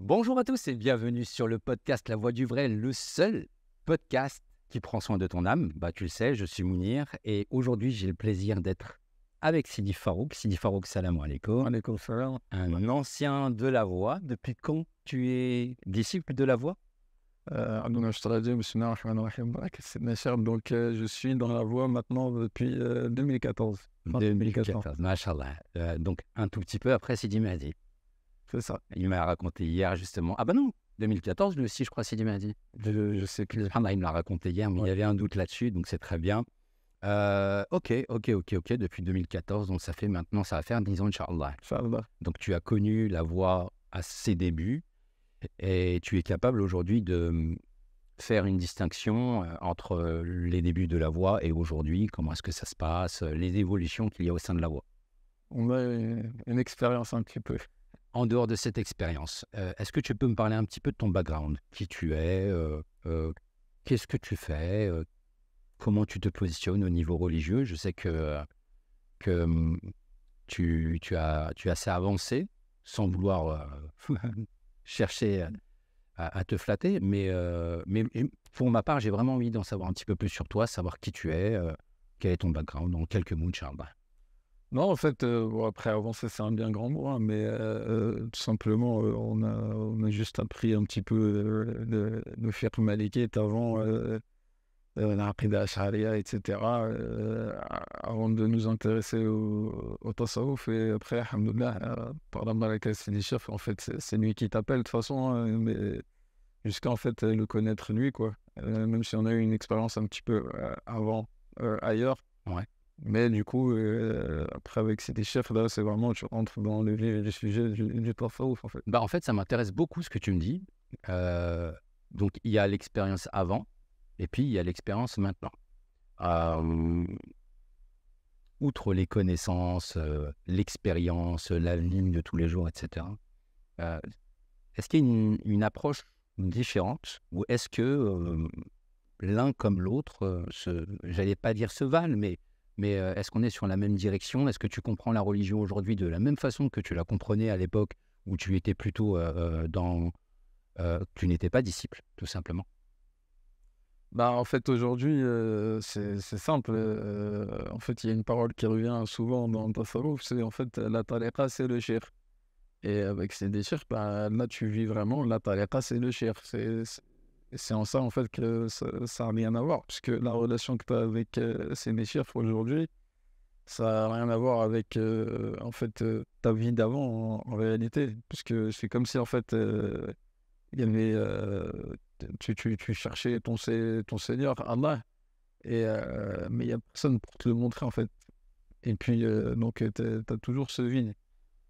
Bonjour à tous et bienvenue sur le podcast La Voix du Vrai, le seul podcast qui prend soin de ton âme. Bah, tu le sais, je suis Mounir et aujourd'hui j'ai le plaisir d'être avec Sidi Farouk. Sidi Farouk, salam alaikum. Alaikum salam. Un ancien de la voix. Depuis quand tu es disciple de la voix euh, donc, euh, je suis dans la voix maintenant depuis 2014. 2014, 2014. donc, un tout petit peu après Sidi Madi ça. Il m'a raconté hier, justement. Ah ben non, 2014, lui aussi, je crois, s'il m'a dit. Je, sais que ah bah, il me l'a raconté hier, mais il y avait un doute là-dessus, donc c'est très bien. Euh, ok, ok, ok, ok, depuis 2014, donc ça fait maintenant, ça va faire 10 ans, Inch'Allah. Inch'Allah. Donc tu as connu la voix à ses débuts et tu es capable aujourd'hui de hum, faire une distinction euh, entre les débuts de la voix et aujourd'hui, comment est-ce que ça se passe, euh, les évolutions qu'il y a au sein de la voix. On a une, une expérience un petit peu en dehors de cette expérience. Euh, est-ce que tu peux me parler un petit peu de ton background Qui tu es euh, euh, Qu'est-ce que tu fais Comment tu te positionnes au niveau religieux Je sais que, que hum, tu, tu, as, tu as assez avancé, sans vouloir chercher à, te flatter, mais, mais pour ma part, j'ai vraiment envie d'en savoir un petit peu plus sur toi, savoir qui tu es, quel est ton background, en quelques mots, Charles. Non, en fait, euh, après avancer, c'est un bien grand mot, hein, mais euh, euh, tout simplement, on, a, juste appris un petit peu de, de faire avant, on a appris la charia, etc., avant de nous intéresser au, au Et après, alhamdoulilah, par la des chefs, en fait, c'est lui qui t'appelle de toute façon, hein, mais jusqu'à en fait le connaître lui, quoi. même si on a eu une expérience un petit peu avant ailleurs. Ouais mais du coup, euh, après, avec ces chefs là, c'est vraiment, tu rentres dans le vif du sujet du, en fait. Bah, en fait, ça m'intéresse beaucoup ce que tu me dis. Euh, donc, il y a l'expérience avant, et puis il y a l'expérience maintenant. Euh, outre les connaissances, l'expérience, la ligne de tous les jours, etc., est-ce qu'il y a une, une approche différente ou est-ce que l'un comme l'autre, j'allais pas dire se valent, mais mais euh, est-ce qu'on est sur la même direction Est-ce que tu comprends la religion aujourd'hui de la même façon que tu la comprenais à l'époque où tu étais plutôt euh, euh, dans... tu n'étais pas disciple, tout simplement bah, En fait, aujourd'hui, c'est simple. en fait, il y a une parole qui revient souvent dans ta tasawwuf, c'est en fait la tariqa, c'est le shir. Et avec ces déchirques, bah, là, tu vis vraiment la tariqa, c'est le shir. C'est c'est en ça, en fait, que ça n'a rien à voir, puisque la relation que tu as avec ces messieurs aujourd'hui, ça n'a rien à voir avec, euh, en fait, euh, ta vie d'avant, en, réalité, puisque c'est comme si, en fait, euh, il y avait, tu, tu, tu, cherchais ton, ton Seigneur, Allah, et, mais il n'y a personne pour te le montrer, en fait. Et puis, donc, tu as toujours ce vide.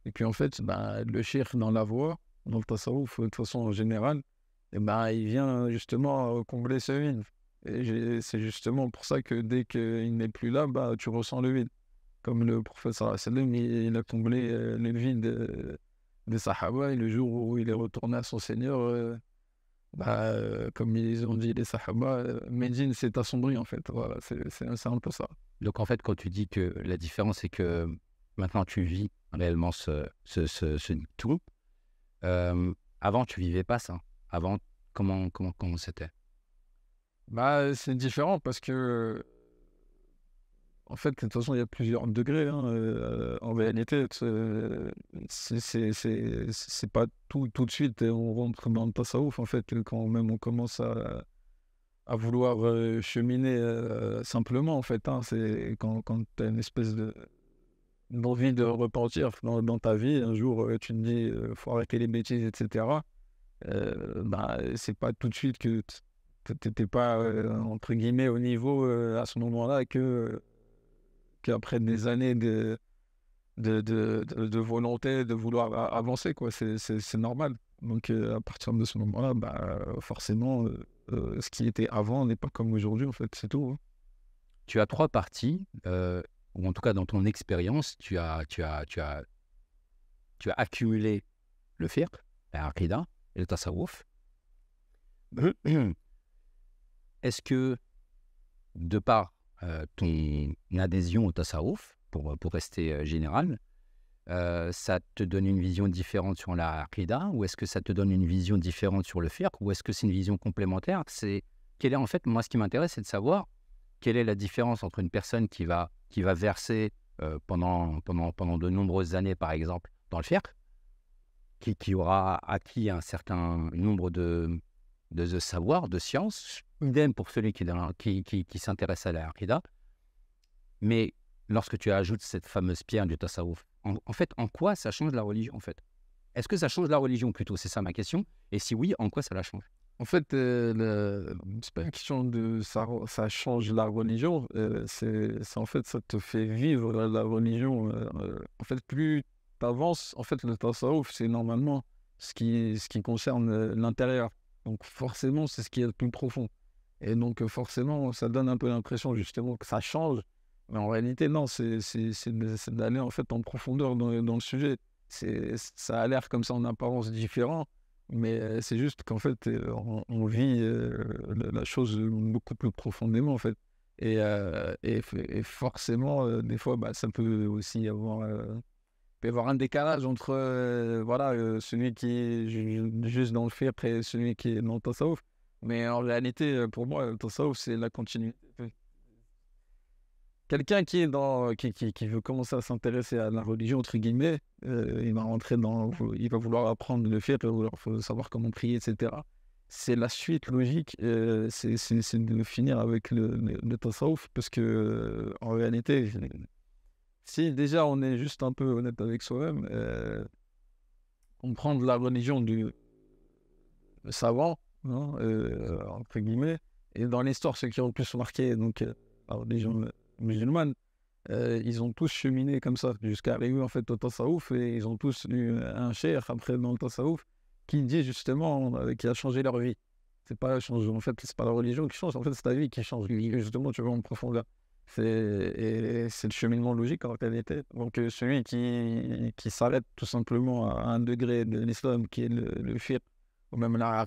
Et puis, en fait, bah, le shir dans la voie, dans le tasarouf de façon générale, et bah, il vient justement combler ce vide. Et c'est justement pour ça que dès qu'il n'est plus là, bah, tu ressens le vide. Comme le professeur Salim, il a comblé le vide des Sahaba, et le jour où il est retourné à son Seigneur, bah, comme ils ont dit les Sahaba, Medine s'est assombri en fait. Voilà, c'est un peu ça. Donc en fait, quand tu dis que la différence, c'est que mmh, maintenant tu vis réellement ce, ce, ce, tout, avant tu vivais pas ça. Avant, comment comment comment c'était Bah, c'est différent parce que en fait, de toute façon, il y a plusieurs degrés hein, euh, en réalité. C'est pas tout, tout de suite et on rentre dans le ouf En fait, quand même on commence à, à vouloir euh, cheminer euh, simplement, en fait, hein, c'est quand, quand tu as une espèce de d'envie de repartir dans, dans, ta vie. Un jour, tu te dis, faut arrêter les bêtises, etc euh, bah, c'est pas tout de suite que n'étais pas entre guillemets au niveau à ce moment-là que qu'après des années de de, de volonté de vouloir avancer quoi c'est normal donc à partir de ce moment-là bah forcément ce qui était avant n'est pas comme aujourd'hui en fait c'est tout hein. tu as trois parties ou en tout cas dans ton expérience tu as tu as tu as tu as accumulé le FIRP, la le tassaouf. Est-ce que, de par euh, ton adhésion au tassaouf, pour, euh, pour rester euh, général, ça te donne une vision différente sur la aqidah ou est-ce que ça te donne une vision différente sur le fiqh ou est-ce que c'est une vision complémentaire C'est quelle est en fait moi ce qui m'intéresse c'est de savoir quelle est la différence entre une personne qui va qui va verser pendant, pendant, pendant de nombreuses années par exemple dans le fiqh qui, aura acquis un certain nombre de, de, de savoirs, de sciences, idem pour celui qui, qui, qui, s'intéresse à la Mais lorsque tu ajoutes cette fameuse pierre du Tassaouf, en, fait, en quoi ça change la religion en fait Est-ce que ça change la religion plutôt C'est ça ma question. Et si oui, en quoi ça la change En fait, euh, le... c'est pas une question de ça, ça change la religion, euh, c'est en fait ça te fait vivre la religion. Euh, en fait, plus avance, en fait, le tasawuf, c'est normalement ce qui, ce qui concerne euh, l'intérieur. Donc forcément, c'est ce qui est le plus profond. Et donc euh, forcément, ça donne un peu l'impression justement que ça change. Mais en réalité, non, c'est d'aller en fait en profondeur dans, le sujet. Ça a l'air comme ça en apparence différent, mais euh, c'est juste qu'en fait, on, vit la, chose beaucoup plus profondément en fait. Et, et, forcément, des fois, bah, ça peut aussi avoir y avoir un décalage entre euh, voilà, euh, celui qui est juste dans le fait après celui qui est dans le tasawuf. Mais en réalité, euh, pour moi, le tasawuf, c'est la continuité. Quelqu'un qui, est dans, qui, qui, veut commencer à s'intéresser à la religion, entre guillemets, il va rentrer dans. Il va vouloir apprendre le fait, il va vouloir savoir comment prier, etc. C'est la suite logique, c'est de finir avec le, le tasawuf, parce que en réalité, si déjà on est juste un peu honnête avec soi-même, euh, on prend de la religion du savant, hein, euh, entre guillemets, et dans l'histoire, ceux qui ont le plus marqué donc, euh, la religion musulmane, euh, ils ont tous cheminé comme ça, jusqu'à arriver en fait au tasawuf, et ils ont tous eu un cher après dans le tasawuf, qui dit justement, qu'il a changé leur vie. C'est pas, en fait, c'est pas la religion qui change, en fait, c'est ta vie qui change, justement, tu vois, en profondeur. C'est le cheminement logique en réalité. Donc euh, celui qui, qui s'arrête tout simplement à un degré de l'islam, qui est le, le fir, ou même la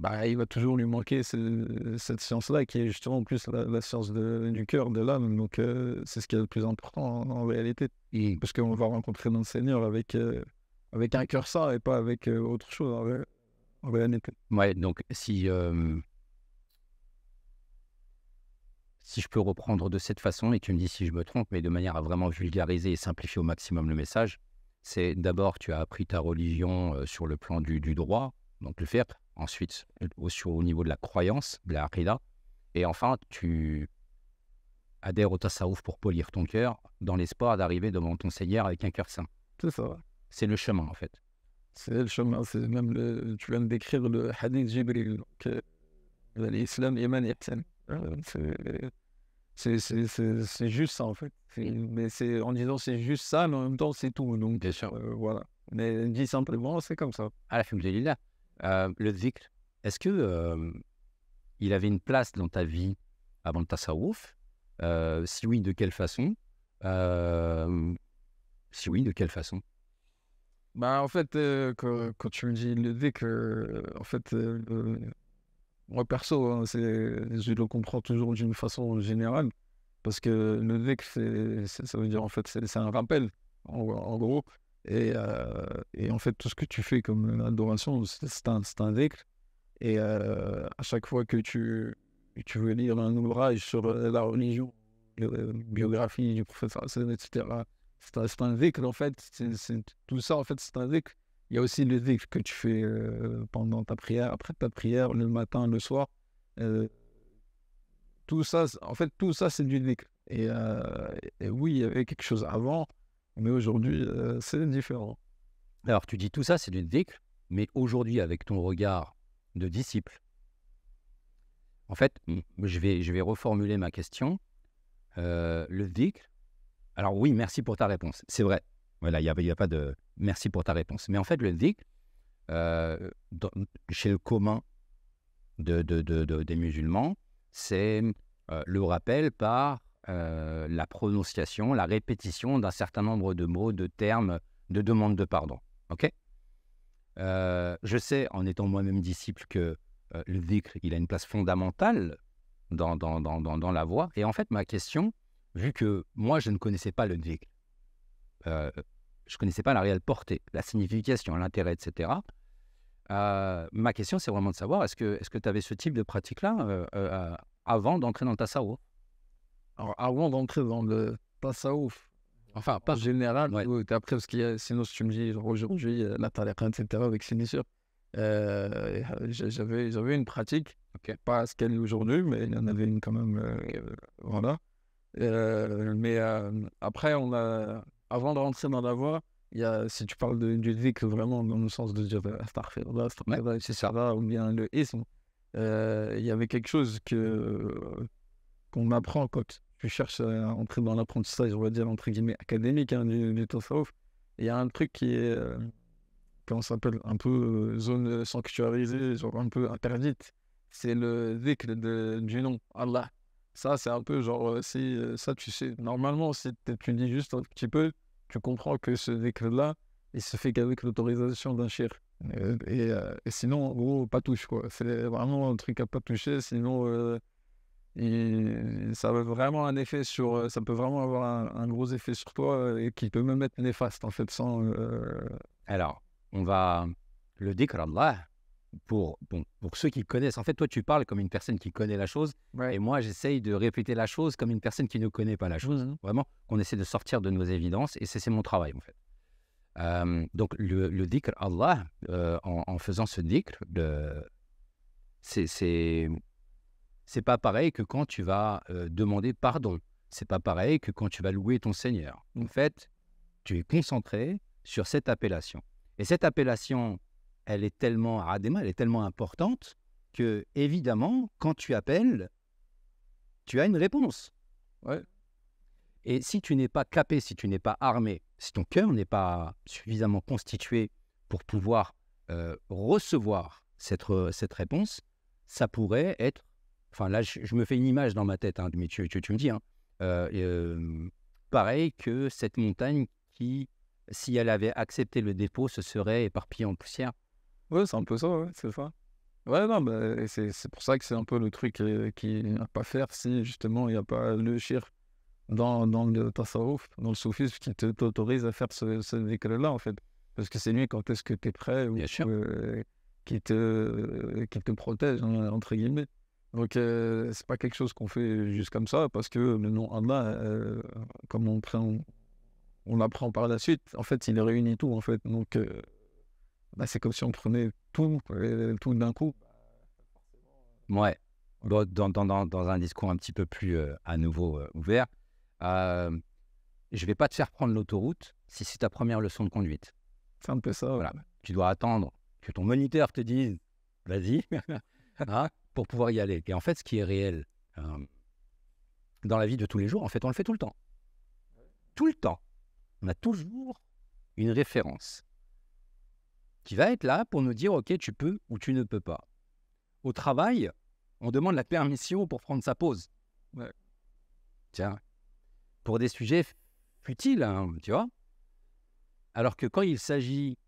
bah, il va toujours lui manquer cette science-là, qui est justement en plus la, science du cœur, de l'âme. Donc euh, c'est ce qui est le plus important en, réalité. Mmh. Parce qu'on va rencontrer notre Seigneur avec, euh, avec un cœur ça, et pas avec autre chose en réalité. Ouais, donc si si je peux reprendre de cette façon, et tu me dis si je me trompe, mais de manière à vraiment vulgariser et simplifier au maximum le message, c'est d'abord tu as appris ta religion euh, sur le plan du, droit, donc le faire, ensuite euh, au, au niveau de la croyance, de la et enfin tu adhères au tasawuf pour polir ton cœur, dans l'espoir d'arriver devant ton Seigneur avec un cœur sain. C'est ça. C'est le chemin en fait. C'est le chemin, c'est même tu viens de décrire le hadith Jibril, que euh, l'islam iman Hein, c'est juste ça, en fait. Mais c'est en disant c'est juste ça, en même temps, c'est tout. Donc, euh, voilà. Mais dit simplement, c'est comme ça. À ah, la fin de Lila, euh, Ludwig, est-ce que euh, il avait une place dans ta vie avant le tasawwuf euh, Si oui, de quelle façon Si oui, de quelle façon bah, en fait, quand, quand, tu me dis Ludwig, en fait, moi perso, hein, c'est je le comprends toujours d'une façon générale, parce que le deck, ça veut dire en fait, c'est un rappel, en, gros. Et, euh, et, en fait, tout ce que tu fais comme adoration, c'est un, un deck. Et euh, à chaque fois que tu, tu veux lire un ouvrage sur euh, la religion, la biographie du professeur, etc., c'est un, un deck, en fait. c'est tout ça, en fait, c'est un deck. Il y a aussi le zikr que tu fais pendant ta prière, après ta prière, le matin, le soir. tout ça, en fait, tout ça, c'est du zikr. Et, oui, il y avait quelque chose avant, mais aujourd'hui, c'est différent. Alors, tu dis tout ça, c'est du zikr, mais aujourd'hui, avec ton regard de disciple, en fait, je vais, je vais reformuler ma question. le dhikr. Alors oui, merci pour ta réponse. C'est vrai, voilà, il n'y a, pas de merci pour ta réponse. Mais en fait, le dhikr, euh, chez le commun de, des musulmans, c'est euh, le rappel par euh, la prononciation, la répétition d'un certain nombre de mots, de termes, de demandes de pardon. Ok Je sais, en étant moi-même disciple, que le dhikr, il a une place fondamentale dans, dans, dans, la voix Et en fait, ma question, vu que moi, je ne connaissais pas le dhikr, je ne connaissais pas la réelle portée, la signification, l'intérêt, etc. Euh, ma question, c'est vraiment de savoir, est-ce que tu avais ce type de pratique-là euh, euh, avant d'entrer dans le tasawuf Alors, avant d'entrer dans le tasawuf, enfin, pas général, ouais. oui, après, parce que sinon, si tu me dis aujourd'hui, la tariqa, etc., avec Sinisure, j'avais, j'avais une pratique, pas ce qu'elle est aujourd'hui, mais il y en avait une quand même, voilà. mais après, on a avant de rentrer dans la voie, il y a, si tu parles d'une du que vraiment dans le sens de dire bah, c'est ça ou bien le ism, euh, il y avait quelque chose que qu'on m'apprend quand je cherche à entrer dans l'apprentissage, on va dire entre guillemets académique hein, du, du Il y a un truc qui est, euh, comment s'appelle, un peu euh, zone sanctuarisée, un peu interdite, c'est le zikr de, du nom, Allah. Ça, c'est un peu genre, si ça, tu sais, normalement, si tu dis juste un petit peu, tu comprends que ce décret-là, il se fait qu'avec l'autorisation d'un shérif. Euh, et, sinon, gros, pas touche, quoi. C'est vraiment un truc à pas toucher, sinon, ça a vraiment un effet sur. Ça peut vraiment avoir un, gros effet sur toi et qui peut même être néfaste, en fait, sans. Alors, on va. Le décret là pour, bon, pour ceux qui connaissent, en fait, toi, tu parles comme une personne qui connaît la chose, et moi, j'essaye de répéter la chose comme une personne qui ne connaît pas la chose. Vraiment, qu'on essaie de sortir de nos évidences, et c'est mon travail, en fait. Euh, donc, le, le dhikr Allah, euh, en, faisant ce dhikr, euh, c'est c'est pas pareil que quand tu vas demander pardon. C'est pas pareil que quand tu vas louer ton Seigneur. En mm. fait, tu es concentré sur cette appellation. Et cette appellation elle est tellement Adema, elle est tellement importante que évidemment, quand tu appelles, tu as une réponse. Et si tu n'es pas capé, si tu n'es pas armé, si ton cœur n'est pas suffisamment constitué pour pouvoir euh, recevoir euh, cette, réponse, ça pourrait être. Enfin, là, je, me fais une image dans ma tête, hein, mais tu, me dis. Hein, euh, pareil que cette montagne qui, si elle avait accepté le dépôt, se serait éparpillée en poussière. Ouais, c'est un peu ça, c'est ça. Ouais, non, bah, c'est c'est pour ça que c'est un peu le truc qu'il euh, qui a pas à faire si justement il n'y a pas le chir dans, dans le tasawuf, dans le soufisme qui te- t'autorise à faire ce, ce là en fait. Parce que c'est lui quand est-ce que tu es prêt ou qui, te, euh, qui te protège, hein, entre guillemets. Donc ce euh, c'est pas quelque chose qu'on fait juste comme ça parce que le nom Allah, comme on, prend- on apprend par la suite, en fait il réunit tout en fait. Donc bah, c'est comme si on prenait tout, tout d'un coup. Ouais. Dans, dans, dans, dans, un discours un petit peu plus euh, à nouveau euh, ouvert, euh, je vais pas te faire prendre l'autoroute si c'est ta première leçon de conduite. C'est un peu ça. Tu dois attendre que ton moniteur te dise vas-y hein, pour pouvoir y aller. Et en fait, ce qui est réel euh, dans la vie de tous les jours, en fait, on le fait tout le temps. Tout le temps. On a toujours une référence qui va être là pour nous dire, OK, tu peux ou tu ne peux pas. Au travail, on demande la permission pour prendre sa pause. Tiens, pour des sujets futiles, hein, tu vois. Alors que quand il s'agit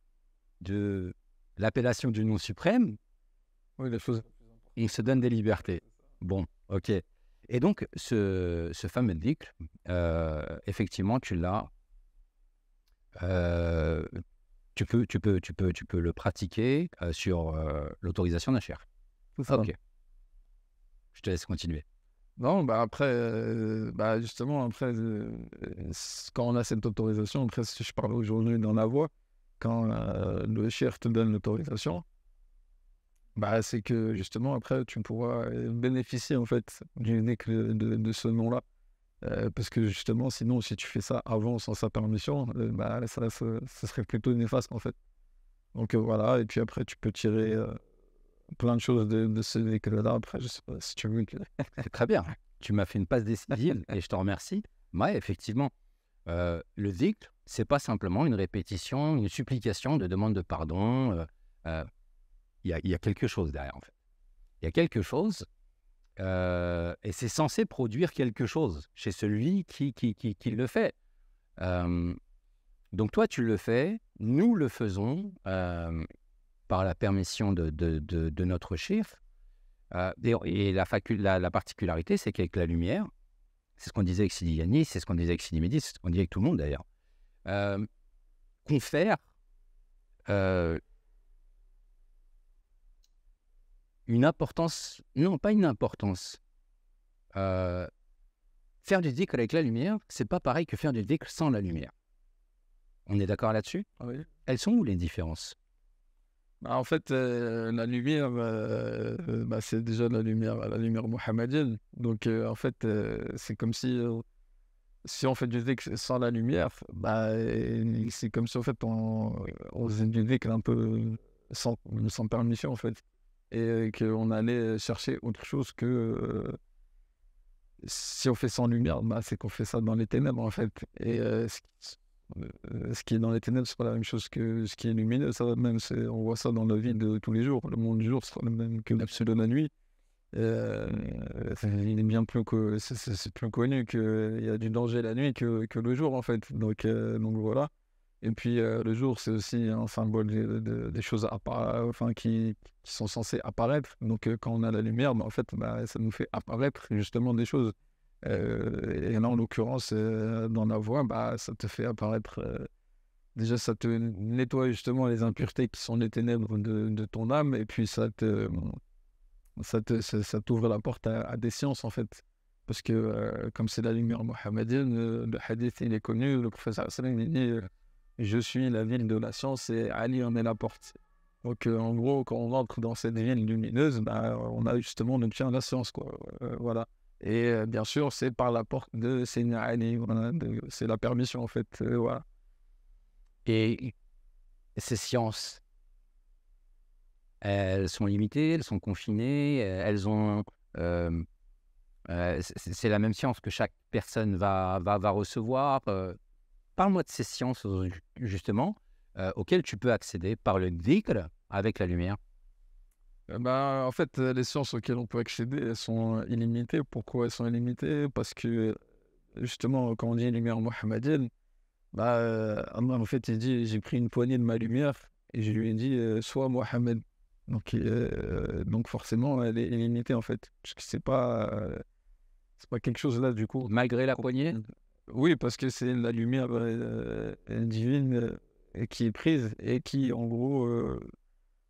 de l'appellation du nom suprême, il se donne des libertés. Bon, ok. Et donc, ce, fameux dicle, euh, effectivement, tu l'as euh, tu peux, tu peux, tu peux, tu peux le pratiquer sur l'autorisation d'un Ah, ok. Je te laisse continuer. Non, bah après, bah, justement, après, quand on a cette autorisation, après, si je parle aujourd'hui dans la voix, quand le chef te donne l'autorisation, bah, c'est que justement, après, tu pourras bénéficier en fait du, de ce nom-là parce que justement, sinon, si tu fais ça avant sans sa permission, ce bah, ça, serait plutôt néfaste en fait. Donc voilà, et puis après, tu peux tirer plein de choses de, ce véhicule-là. Après, je sais pas si tu veux. très bien. Tu m'as fait une passe décisive et je te remercie. Oui, effectivement, le ce c'est pas simplement une répétition, une supplication de demande de pardon. Il y, a quelque chose derrière en fait. Il y a quelque chose euh, et c'est censé produire quelque chose chez celui qui, qui, qui, le fait. donc toi, tu le fais, nous le faisons par la permission de, notre chef. Euh, et, la, particularité, c'est qu'avec la lumière, c'est ce qu'on disait avec Sidi c'est ce qu'on disait avec Sidi c'est ce qu'on disait avec tout le monde d'ailleurs, confère une importance, non pas une importance. Euh, faire du zikr avec la lumière, c'est pas pareil que faire du zikr sans la lumière. On est d'accord là-dessus ah oui. Elles sont où les différences bah, En fait, euh, la lumière, euh, bah, c'est déjà la lumière, la lumière mohammedienne. Donc en fait, c'est comme si si on fait du zikr sans la lumière, bah, c'est comme si en fait on, faisait du zikr un peu sans, sans permission en fait et qu'on allait chercher autre chose que si on fait sans lumière, bah, c'est qu'on fait ça dans les ténèbres en fait. Et ce, qui est dans les ténèbres, sera pas la même chose que ce qui est lumineux. Ça même, on voit ça dans la vie de tous les jours. Le monde du jour, sera le même que l'absolu de la nuit. il est bien plus, c'est, plus connu qu'il y a du danger la nuit que, que le jour en fait. Donc, donc voilà. Et puis euh, le jour, c'est aussi un symbole des choses enfin, qui, sont censées apparaître. Donc euh, quand on a la lumière, ben, en fait, ben, ça nous fait apparaître justement des choses. Euh, et là, en l'occurrence, dans la voix, bah, ça te fait apparaître. déjà, ça te nettoie justement les impuretés qui sont les ténèbres de, ton âme. Et puis ça te, ça te, ça, t'ouvre la porte à, des sciences en fait. Parce que comme c'est la lumière mohammedienne, le hadith il est connu, le professeur il je suis la ville de la science et Ali en est la porte. Donc euh, en gros, quand on entre dans cette ville lumineuse, bah, on a justement, on obtient la science, quoi. Euh, voilà. Et euh, bien sûr, c'est par la porte de Seigneur Ali, c'est la permission en fait, voilà. Et ces sciences, elles sont limitées, elles sont confinées, elles ont... c'est la même science que chaque personne va, va, va recevoir Parle-moi de ces sciences, justement, euh, auxquelles tu peux accéder par le dhikr avec la lumière. Eh ben, en fait, les sciences auxquelles on peut accéder, elles sont illimitées. Pourquoi elles sont illimitées Parce que, justement, quand on dit lumière mohammadienne, bah, euh, en fait, il dit j'ai pris une poignée de ma lumière et je lui ai dit soit euh, sois Mohamed. Donc, donc forcément, elle est illimitée en fait. Ce n'est pas, c'est pas quelque chose là du coup. Malgré la poignée oui, parce que c'est la lumière euh, euh, divine euh, qui est prise et qui, en gros,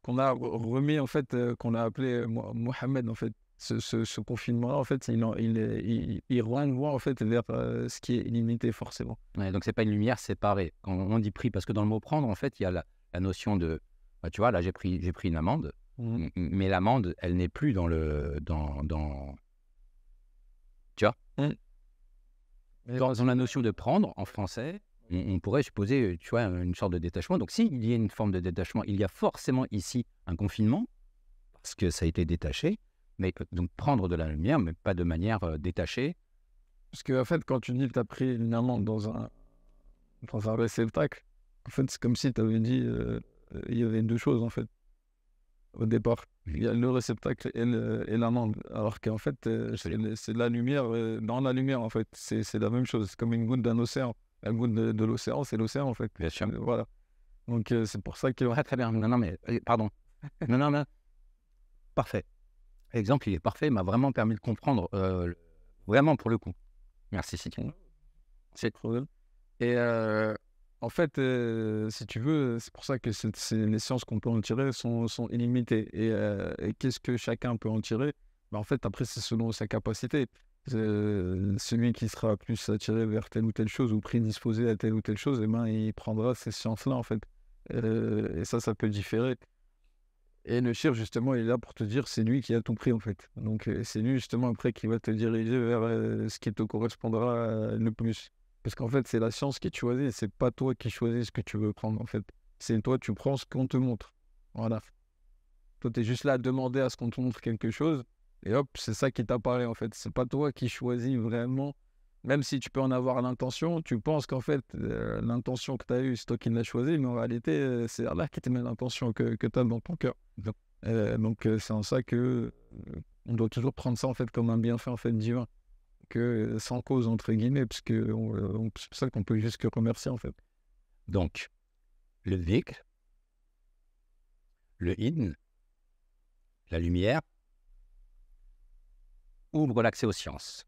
qu'on a remis, en fait, qu'on a appelé Mohamed, en fait. Ce, confinement-là, en fait, il, il, il, en fait, vers ce qui est illimité forcément. donc, ce n'est pas une lumière séparée. Quand on dit pris » parce que dans le mot prendre, en fait, il y a la, notion de. Bah, tu vois, là, j'ai pris, pris une amende, mmh. mais l'amende, elle n'est plus dans le. Dans, Tu vois mmh dans, la notion de prendre, en français, on, pourrait supposer, euh, tu vois, une sorte de détachement. Donc, s'il y a une forme de détachement, il y a forcément ici un confinement, parce que ça a été détaché. Mais euh, donc, prendre de la lumière, mais pas de manière euh, détachée. Parce que en fait, quand tu dis que tu as pris une amende dans un, réceptacle, c'est comme si tu avais dit, qu'il il y avait deux choses, en fait, au départ il y a le réceptacle et, le, la Alors qu'en fait, euh, c'est de la lumière euh, dans la lumière, en fait. C'est la même chose, c'est comme une goutte d'un océan. La goutte de, l'océan, c'est l'océan, en fait. Euh, voilà. Donc, c'est pour ça qu'il va très bien. Non, non, mais pardon. non, non, non. Parfait. L'exemple, il est parfait. Il m'a vraiment permis de comprendre, vraiment pour le coup. Merci, C'est cool. Et en fait, si tu veux, c'est pour ça que les sciences qu'on peut en tirer sont, sont illimitées. Et, qu'est-ce que chacun peut en tirer bah, En fait, après, c'est selon sa capacité. celui qui sera plus attiré vers telle ou telle chose ou prédisposé à telle ou telle chose, eh ben, il prendra ces sciences-là, en fait. et ça, ça peut différer. Et le chir, justement, il est là pour te dire, c'est lui qui a ton prix, en fait. Donc, c'est lui, justement, après, qui va te diriger vers ce qui te correspondra le plus. Parce qu'en fait, c'est la science qui choisit, c'est pas toi qui choisis ce que tu veux prendre, en fait. C'est toi, tu prends ce qu'on te montre. Voilà. Toi, tu es juste là à demander à ce qu'on te montre quelque chose, et hop, c'est ça qui t'apparaît, en fait. C'est pas toi qui choisis vraiment. Même si tu peux en avoir l'intention, tu penses qu'en fait, euh, l'intention que tu as eue, c'est toi qui l'as choisie, mais en réalité, euh, c'est là qui te met l'intention que, tu as dans ton cœur. donc, euh, c'est en ça que on doit toujours prendre ça, en fait, comme un bienfait, en fait, divin que sans cause, entre guillemets, parce que c'est pour ça qu'on peut juste que remercier, en fait. Donc, le vic le IN la lumière, ouvre l'accès aux sciences.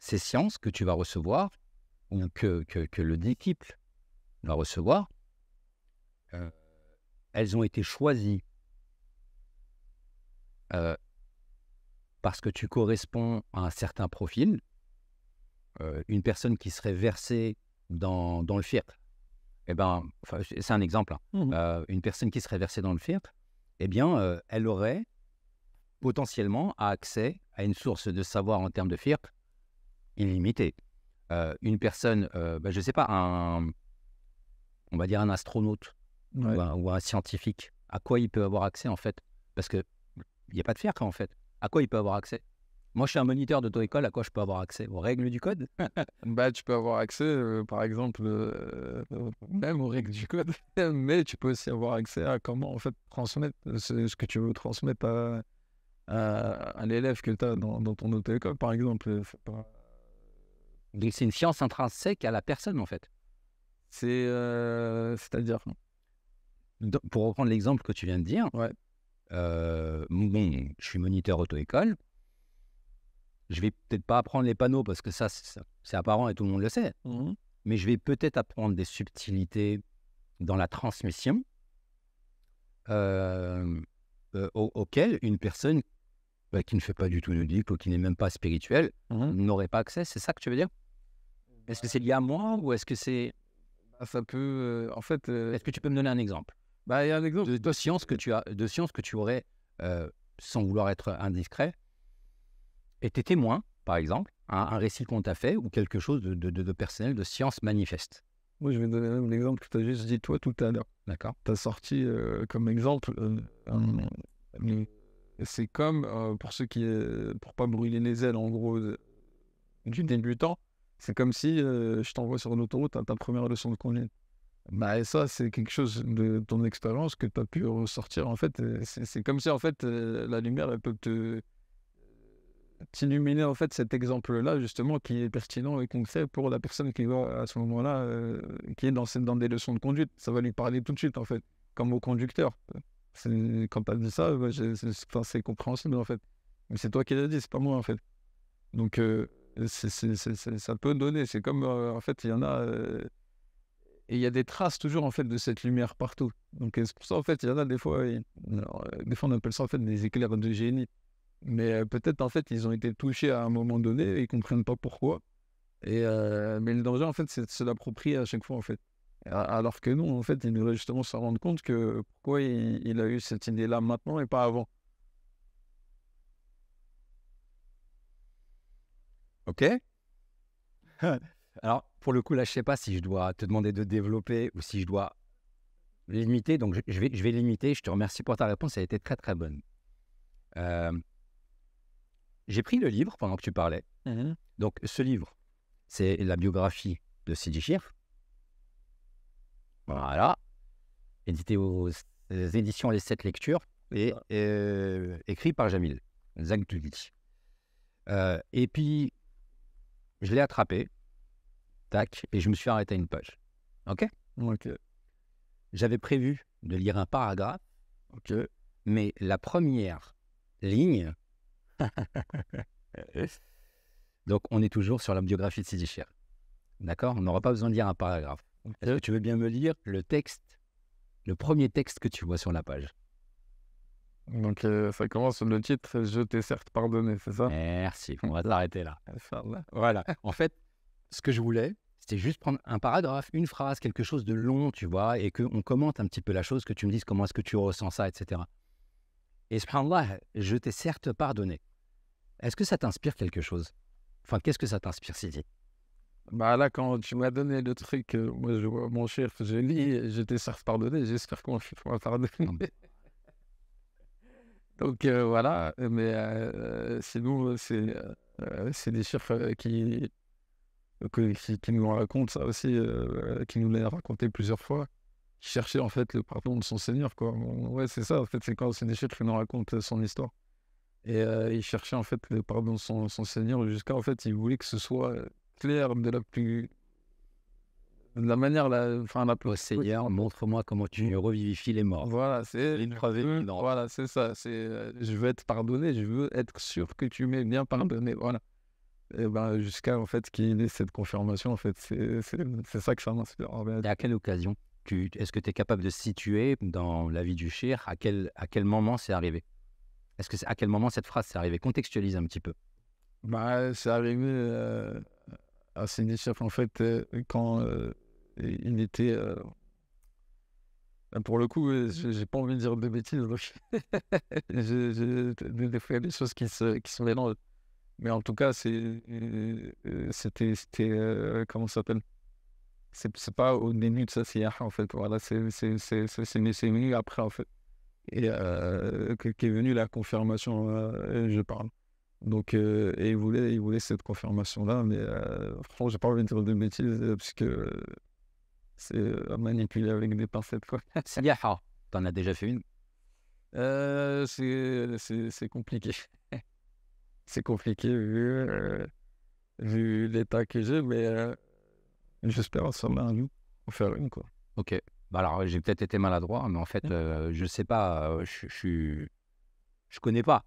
Ces sciences que tu vas recevoir, ou que, que, le disciple va recevoir, euh, elles ont été choisies euh, parce que tu corresponds à un certain profil. Euh, une personne qui serait versée dans, dans le FIRT, et eh ben, c'est un exemple, hein. mmh euh, une personne qui serait versée dans le FIRT, eh bien, euh, elle aurait potentiellement accès à une source de savoir en termes de FIRT illimitée. une personne, ben, je ne sais pas, un, on va dire un astronaute ou, un, ou, un, scientifique, à quoi il peut avoir accès en fait Parce qu'il n'y a pas de FIRT en fait à quoi il peut avoir accès moi, je suis un moniteur d'auto-école, à quoi je peux avoir accès Aux règles du code Bah, tu peux avoir accès, euh, par exemple, euh, euh, même aux règles du code, mais tu peux aussi avoir accès à comment, en fait, transmettre ce, que tu veux transmettre à, à, élève l'élève que tu as dans, ton auto-école, par exemple. C'est une science intrinsèque à la personne, en fait. C'est... C'est-à-dire Pour reprendre l'exemple que tu viens de dire, ouais. Euh, bon, je suis moniteur auto-école. Je vais peut-être pas apprendre les panneaux parce que ça, c'est apparent et tout le monde le sait. Mmh. Mais je vais peut-être apprendre des subtilités dans la transmission euh, euh, auxquelles une personne bah, qui ne fait pas du tout édite ou qui n'est même pas spirituelle mmh. n'aurait pas accès. C'est ça que tu veux dire Est-ce que c'est lié à moi ou est-ce que c'est. Ça peut. en fait. Est-ce que tu peux me donner un exemple bah, il y a un exemple. De, science que tu as, de science que tu aurais, euh, sans vouloir être indiscret, été témoin, par exemple, un, récit qu'on t'a fait ou quelque chose de, personnel, de science manifeste. Moi, je vais donner l'exemple que tu as juste dit toi tout à l'heure. D'accord. Tu as sorti euh, comme exemple, euh, c'est comme, pour ceux qui, pour pas brûler les ailes en gros du débutant, c'est comme si je t'envoie sur une autoroute à ta première leçon de conduite. Bah, ça, c'est quelque chose de ton expérience que tu as pu ressortir. En fait, c'est comme si en fait, la lumière peut te t'illuminer en fait cet exemple-là justement qui est pertinent et concret pour la personne qui va à ce moment-là, qui est dans, dans des leçons de conduite. Ça va lui parler tout de suite en fait, comme au conducteur. Quand tu as dit ça, c'est compréhensible en fait. Mais c'est toi qui l'as dit, c'est pas moi en fait. Donc ça peut donner. C'est comme en fait, il y en a et il y a des traces toujours en fait de cette lumière partout. Donc c'est pour ça en fait, il y en a des fois, euh, des fois on appelle ça en fait des éclairs de génie. Mais euh, peut-être en fait ils ont été touchés à un moment donné et ils comprennent pas pourquoi. Et euh, mais le danger en fait c'est de se l'approprier à chaque fois en fait. Alors que nous en fait il devraient justement se rendre compte que pourquoi il, il a eu cette idée là maintenant et pas avant. Ok. Alors, pour le coup, là, je sais pas si je dois te demander de développer ou si je dois limiter. Donc, je vais, je vais limiter. Je te remercie pour ta réponse. Elle a été très, très bonne. Euh, j'ai pris le livre pendant que tu parlais. Mmh. Donc, ce livre, c'est la biographie de Sidi Chirf. Voilà. Édité aux, éditions Les Sept Lectures et, euh, écrit par Jamil Zagdouli. Euh, et puis, je l'ai attrapé. Et je me suis arrêté à une page. OK OK. J'avais prévu de lire un paragraphe. OK. Mais la première ligne. Donc, on est toujours sur la biographie de Sidi Cher. D'accord On n'aura pas besoin de lire un paragraphe. Est-ce que tu veux bien me lire le texte, le premier texte que tu vois sur la page Donc, euh, ça commence sur le titre Je t'ai certes pardonné, c'est ça Merci, on va t'arrêter là. Voilà. En fait, ce que je voulais, c'était juste prendre un paragraphe, une phrase, quelque chose de long, tu vois, et qu'on commente un petit peu la chose, que tu me dises comment est-ce que tu ressens ça, etc. Et là je t'ai certes pardonné. Est-ce que ça t'inspire quelque chose Enfin, qu'est-ce que ça t'inspire, Sidi bah là, quand tu m'as donné le truc, euh, moi, je, mon cher, je lis, t'ai certes pardonné, j'espère qu'on va pardonner. Donc euh, voilà, mais euh, c'est sinon, c'est des chiffres qui, qui, nous raconte ça aussi, euh, qui nous l'a raconté plusieurs fois, cherchait en fait le pardon de son Seigneur. Quoi. Ouais, c'est ça, en fait, c'est quand qui nous raconte euh, son histoire. Et euh, il cherchait en fait le pardon de son, Seigneur jusqu'à en fait, il voulait que ce soit clair de la plus. de la manière la. Enfin, la oh, plus. Seigneur, montre-moi comment tu revivifies les morts. Voilà, c'est. Une Voilà, c'est ça. C'est, je veux être pardonné, je veux être sûr que tu m'aies bien pardonné. Voilà. Ben, jusqu'à en fait qu'il ait cette confirmation, en fait, c'est ça que ça m'inspire. à quelle occasion Est-ce que tu es capable de situer dans la vie du chir à quel, à quel moment c'est arrivé Est-ce que à quel moment cette phrase s'est arrivée Contextualise un petit peu. Bah, c'est arrivé euh, à Sénéchef, en fait, euh, quand euh, il était. Bah, pour le coup, j'ai pas envie de dire de bêtises, des fois, il y a des choses qui se, qui se mélangent. Mais en tout cas, euh, euh, c'était. Euh, comment ça s'appelle C'est pas au début de ça, c'est en fait. Voilà, c'est venu après, en fait. Et qu'est venue la confirmation, je parle. Donc, et il voulait, il voulait cette confirmation-là, mais franchement, j'ai pas envie de dire de bêtises, parce que c'est manipuler avec des pincettes, quoi. tu en as déjà fait une C'est compliqué c'est compliqué vu, euh, vu l'état que j'ai, mais euh, j'espère en à nous faire une. Quoi. Ok. Bah alors, j'ai peut-être été maladroit, mais en fait, je hein? euh, je sais pas, je, je, je connais pas,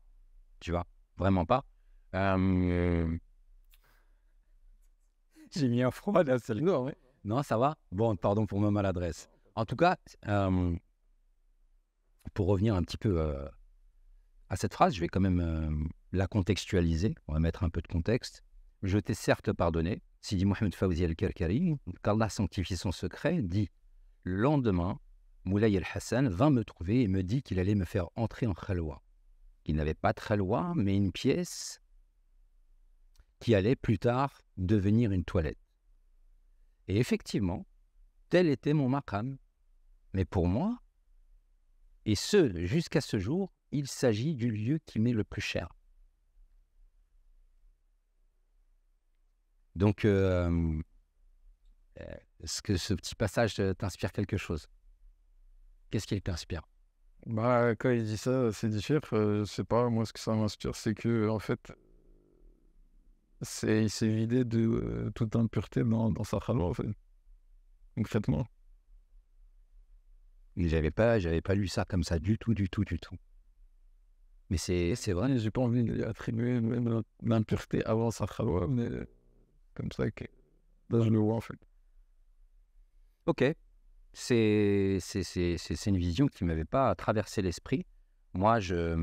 tu vois, vraiment pas. J'ai mis un froid dans le non, non, ça va Bon, pardon pour ma maladresse. En tout cas, pour revenir un petit peu à cette phrase, je vais quand même la contextualiser, on va mettre un peu de contexte. Je t'ai certes pardonné, Sidi Mohamed Fawzi al-Karkari, qu'Allah sanctifie son secret, dit Le lendemain, Moulay al-Hassan vint me trouver et me dit qu'il allait me faire entrer en khalwa. Il n'avait pas de khalwa, mais une pièce qui allait plus tard devenir une toilette. Et effectivement, tel était mon maqam. Mais pour moi, et ce jusqu'à ce jour, il s'agit du lieu qui m'est le plus cher. Donc, euh, est-ce que ce petit passage euh, t'inspire quelque chose Qu'est-ce qui t'inspire bah, Quand il dit ça, c'est difficile. Euh, je sais pas, moi, ce que ça m'inspire, c'est que, en fait, il s'est vidé de toute impureté dans, sa halwa, en fait. Concrètement. J'avais pas, j'avais pas lu ça comme ça du tout, du tout, du tout. Mais c'est, c'est vrai. J'ai pas envie d'attribuer même l'impureté avant sa halo. mais comme ça que le en fait. Ok. C'est une vision qui ne m'avait pas traversé l'esprit. Moi, je.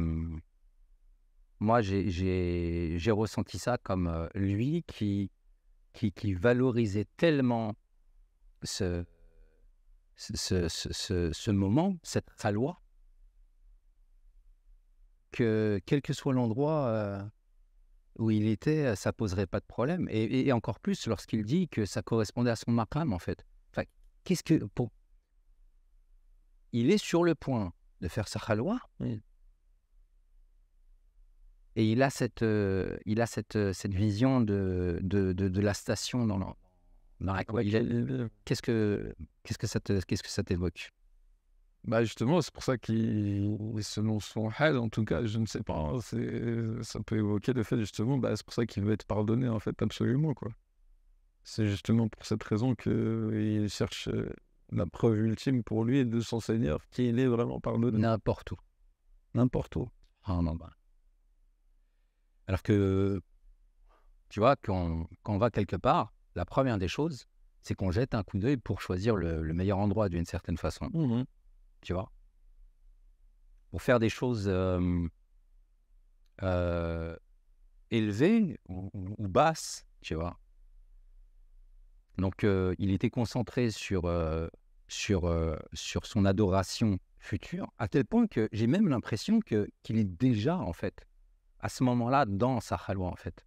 Moi, j'ai ressenti ça comme euh, lui qui, qui, qui valorisait tellement ce, ce, ce, ce, moment, cette loi, que quel que soit l'endroit, euh, où il était, ça poserait pas de problème. Et, encore plus lorsqu'il dit que ça correspondait à son maqam, en fait. Enfin, qu'est-ce que. Il est sur le point de faire sa halwa. Et il a cette, il a cette, cette vision de, de, la station dans, le, Qu'est-ce que, qu'est-ce que ça qu'est-ce que ça t'évoque bah justement, c'est pour ça qu'il selon son hal, en tout cas, je ne sais pas. Hein, c'est euh, ça peut évoquer le fait justement, bah c'est pour ça qu'il veut être pardonné en fait absolument quoi. C'est justement pour cette raison que il cherche euh, la preuve ultime pour lui de son Seigneur qu'il est vraiment pardonné n'importe où. n'importe où. Ah, non, ben. Alors que, tu vois, quand, on va quelque part, la première des choses, c'est qu'on jette un coup d'œil pour choisir le, meilleur endroit d'une certaine façon. Mmh tu vois, pour faire des choses élevées ou, basses, tu vois. Donc, il était concentré sur, sur, sur son adoration future, à tel point que j'ai même l'impression que qu'il est déjà, en fait, à ce moment-là, dans sa halwa, en fait.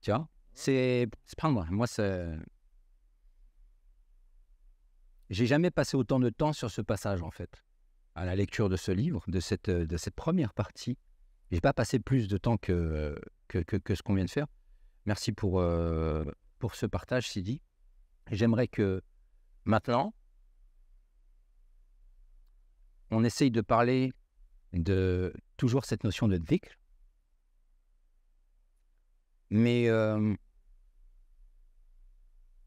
Tu vois mmh. C'est... Moi, c'est... J'ai jamais passé autant de temps sur ce passage, en fait, à la lecture de ce livre, de cette, euh, première partie. J'ai pas passé plus de temps que, ce qu'on vient de faire. Merci euh, pour, ce partage, Sidi. J'aimerais que maintenant, on essaye de parler de toujours cette notion de dhikr, mais euh,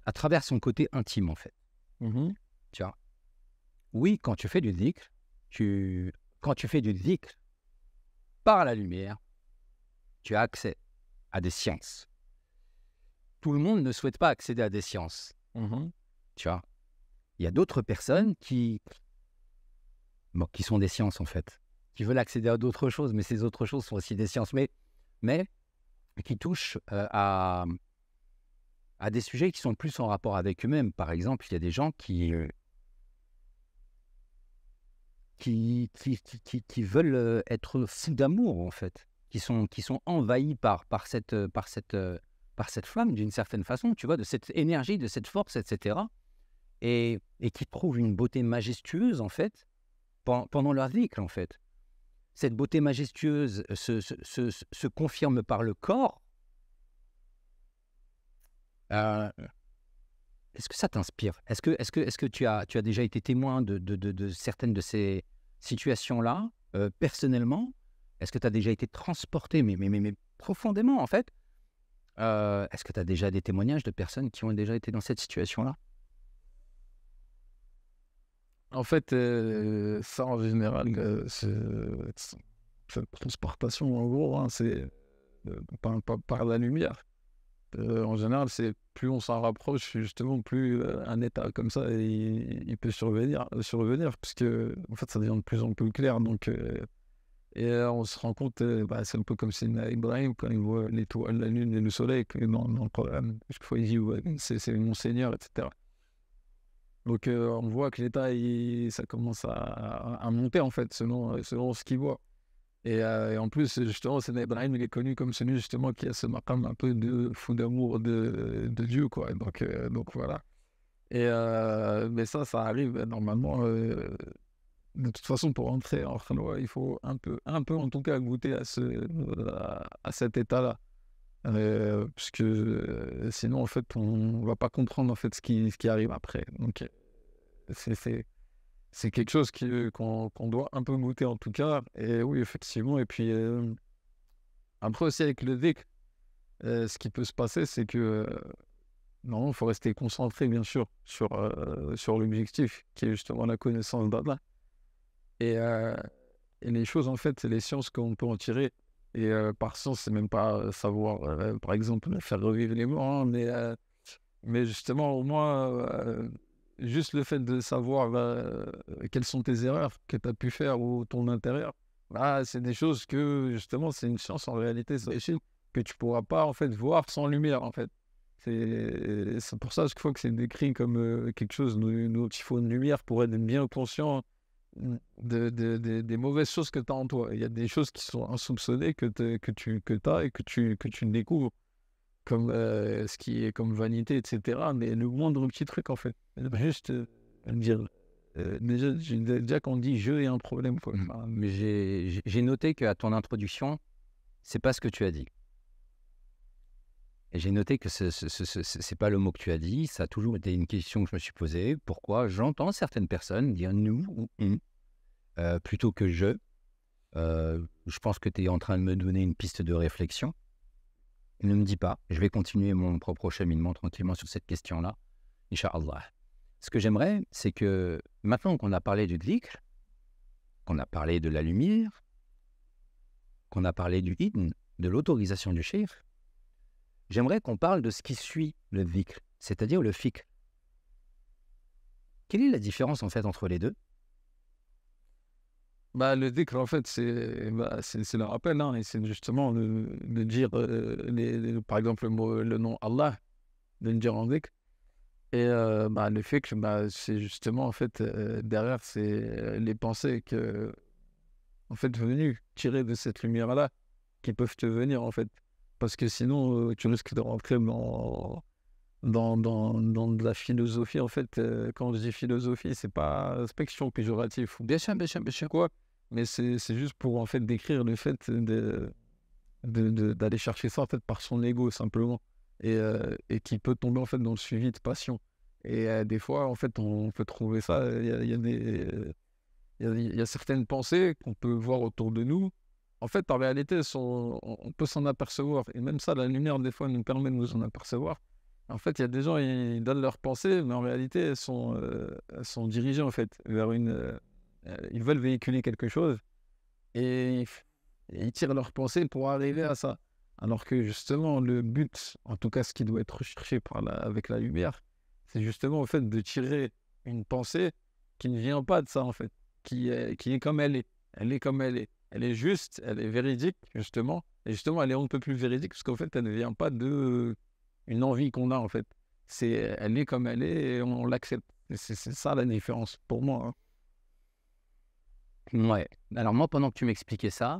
à travers son côté intime en fait. Mm-hmm. Oui, quand tu fais du zikr, tu, quand tu fais du par la lumière, tu as accès à des sciences. Tout le monde ne souhaite pas accéder à des sciences. Mmh tu vois Il y a d'autres personnes qui, qui sont des sciences en fait, qui veulent accéder à d'autres choses, mais ces autres choses sont aussi des sciences, mais, mais qui touchent euh, à, à des sujets qui sont plus en rapport avec eux-mêmes. Par exemple, il y a des gens qui, euh, qui, qui, qui, qui veulent être fous d'amour, en fait, qui sont, qui sont envahis par, par, cette, par, cette, par cette flamme, d'une certaine façon, tu vois, de cette énergie, de cette force, etc. Et, et qui trouvent une beauté majestueuse, en fait, pendant, leur vie en fait. Cette beauté majestueuse se, se, se, se confirme par le corps. Euh, est-ce que ça t'inspire Est-ce que, est que, est que tu, as, tu as déjà été témoin de, de, certaines de ces situations-là, euh, personnellement Est-ce que tu as déjà été transporté, mais, mais, mais, profondément en fait euh, Est-ce que tu as déjà des témoignages de personnes qui ont déjà été dans cette situation-là En fait, euh, ça en général, cette transportation, en gros, hein, c'est par, par la lumière. Euh, en général, c'est plus on s'en rapproche, justement, plus euh, un état comme ça, il, peut survenir, euh, survenir, parce que en fait, ça devient de plus en plus clair. Donc, et on se rend compte, bah, c'est un peu comme Ibrahim quand il voit l'étoile, la lune et le soleil dans, le programme. je il dit c'est mon Seigneur, etc. Donc, on voit que l'état, ça commence à, à, monter en fait, selon, selon ce qu'il voit. Euh, et, en plus, justement, c'est Ibrahim, il est connu comme celui justement qui a ce maqam un peu de fou d'amour de, de, Dieu, quoi. Donc, euh, donc voilà. Et euh, mais ça, ça arrive normalement. de toute façon, pour entrer en khalwa, il faut un peu, un peu en tout cas goûter à, ce, à, cet état-là. parce sinon, en fait, on ne va pas comprendre en fait, ce, qui, ce qui arrive après. Donc, c'est c'est quelque chose euh, qu'on doit un peu goûter en tout cas. Et oui, effectivement. Et puis, euh, après aussi avec le deck, euh, ce qui peut se passer, c'est que non, il faut rester concentré, bien sûr, sur, sur l'objectif, qui est justement la connaissance d'Allah. Et, et les choses, en fait, c'est les sciences qu'on peut en tirer. Et par science, c'est même pas savoir, par exemple, faire revivre les morts, hein, mais, mais justement, au moins juste le fait de savoir bah, euh, quelles sont tes erreurs que tu as pu faire ou ton intérieur, bah, c'est des choses que justement, c'est une science en réalité, choses que tu pourras pas en fait voir sans lumière en fait. C'est pour ça, je crois que c'est décrit comme euh, quelque chose nous, il faut de lumière pour être bien conscient de, des mauvaises choses que tu as en toi. Il y a des choses qui sont insoupçonnées que, que tu que as et que tu, que tu découvres comme euh, ce qui est comme vanité, etc. Mais le moindre petit truc, en fait. Juste euh, dire. Euh, déjà, qu'on dit je et un problème. Mmh. Mais j'ai noté qu'à ton introduction, c'est pas ce que tu as dit. j'ai noté que ce n'est pas le mot que tu as dit. Ça a toujours été une question que je me suis posée. Pourquoi j'entends certaines personnes dire nous ou on plutôt que je Je pense que tu es en train de me donner une piste de réflexion ne me dit pas. Je vais continuer mon propre cheminement tranquillement sur cette question-là, Inch'Allah. Ce que j'aimerais, c'est que maintenant qu'on a parlé du dhikr, qu'on a parlé de la lumière, qu'on a parlé du hidn, de l'autorisation du shir, j'aimerais qu'on parle de ce qui suit le dhikr, c'est-à-dire le fiqh. Quelle est la différence en fait entre les deux bah, Le dhikr, en fait, c'est bah, le rappel. Hein, et c'est justement de dire, euh, les, par exemple, le, nom Allah, de le dire en dhikr. Et euh, bah, le que bah, c'est justement, en fait, euh, derrière, c'est les pensées que, en fait, venues, tirer de cette lumière-là, qui peuvent te venir, en fait. Parce que sinon, tu risques de rentrer dans, dans, dans, dans de la philosophie. En fait, quand je dis philosophie, c'est pas, spectre péjoratif. Bien sûr, bien sûr, bien sûr. Quoi mais c'est juste pour en fait décrire le fait de d'aller chercher ça en fait par son ego simplement euh, et, qui peut tomber en fait dans le suivi de passion et euh, des fois en fait on peut trouver ça euh, il y a, a certaines pensées qu'on peut voir autour de nous en fait en réalité on, on peut s'en apercevoir et même ça la lumière des fois nous permet de nous en apercevoir en fait il y a des gens ils donnent leurs pensées mais en réalité elles sont, elles sont dirigées en fait vers une euh, ils veulent véhiculer quelque chose et, ils tirent leurs pensées pour arriver à ça. Alors que justement, le but, en tout cas ce qui doit être recherché par avec la lumière, c'est justement au fait de tirer une pensée qui ne vient pas de ça en fait, qui est, qui est comme elle est. Elle est comme elle est. Elle est juste, elle est véridique justement. Et justement, elle est un peu plus véridique parce qu'en fait, elle ne vient pas de une envie qu'on a en fait. C'est, elle est comme elle est et on, l'accepte. C'est, ça la différence pour moi. Hein. Ouais. Alors moi, pendant que tu m'expliquais ça,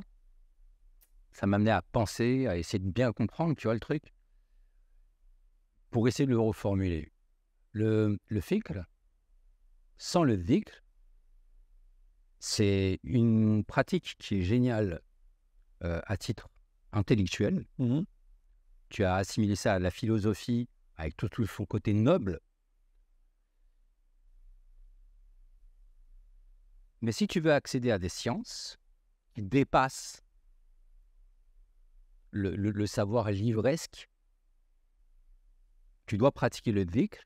ça m'amenait à penser, à essayer de bien comprendre, tu vois, le truc, pour essayer de le reformuler. Le, le sans le dhikr, c'est une pratique qui est géniale euh, à titre intellectuel. Mmh tu as assimilé ça à la philosophie avec tout son côté noble, Mais si tu veux accéder à des sciences qui dépassent le, savoir livresque, tu dois pratiquer le dhikr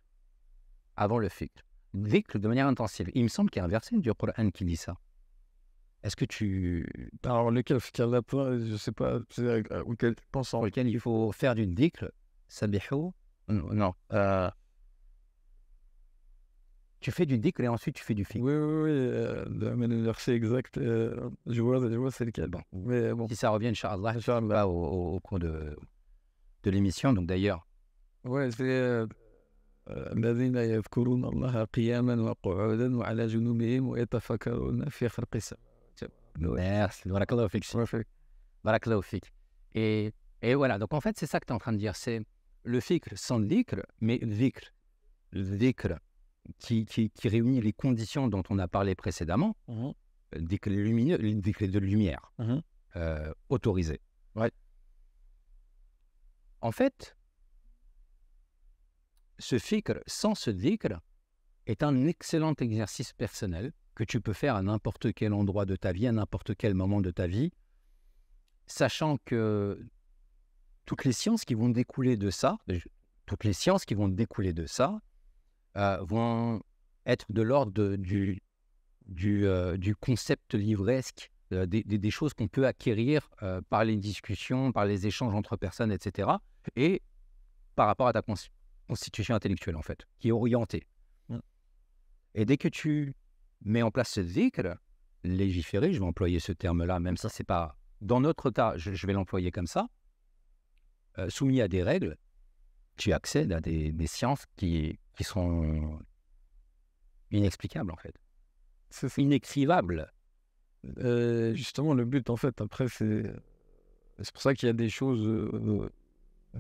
avant le fikr. Dhikr de manière intensive. Il me semble qu'il y a un verset du Coran qui dit ça. Est-ce que tu. Alors, lequel, je ne sais pas, euh, quel tu penses en. Lequel il faut faire du dhikr, sabihu, non, euh, tu fais du dhikr et ensuite tu fais du fic. Oui, oui, oui. Euh, mais exact, euh, je vois, je vois c'est lequel. Bon. Mais bon. Si ça revient, Inch'Allah, Inch'Allah. Au, au, au, cours de, de l'émission, donc d'ailleurs. Oui, c'est. Euh, euh, الذين يذكرون الله قياما وقعودا وعلى جنوبهم ويتفكرون في خلق السماوات Merci. Barakallahu fik. Barakallahu fik. Et, et voilà, donc en fait, c'est ça que tu es en train de dire. C'est le fikr sans dhikr, mais dhikr. Le dhikr qui, réunit les conditions dont on a parlé précédemment, mmh euh, des, clés de lumière mmh euh, autorisées. En fait, ce fikr sans ce dicre est un excellent exercice personnel que tu peux faire à n'importe quel endroit de ta vie, à n'importe quel moment de ta vie, sachant que toutes les sciences qui vont découler de ça, toutes les sciences qui vont découler de ça, euh, vont être de l'ordre du, du, euh, du, concept livresque, euh, des, des, choses qu'on peut acquérir par les discussions, par les échanges entre personnes, etc. Et par rapport à ta constitution intellectuelle, en fait, qui est orientée. Mm. Et dès que tu mets en place ce zikr, légiférer, je vais employer ce terme-là, même ça, c'est pas. Dans notre cas, je, je vais l'employer comme ça, soumis à des règles, tu accèdes à des, des sciences qui, qui sont inexplicables en fait. C'est inécrivables. Euh, justement, le but en fait, après, c'est. C'est pour ça qu'il y a des choses euh,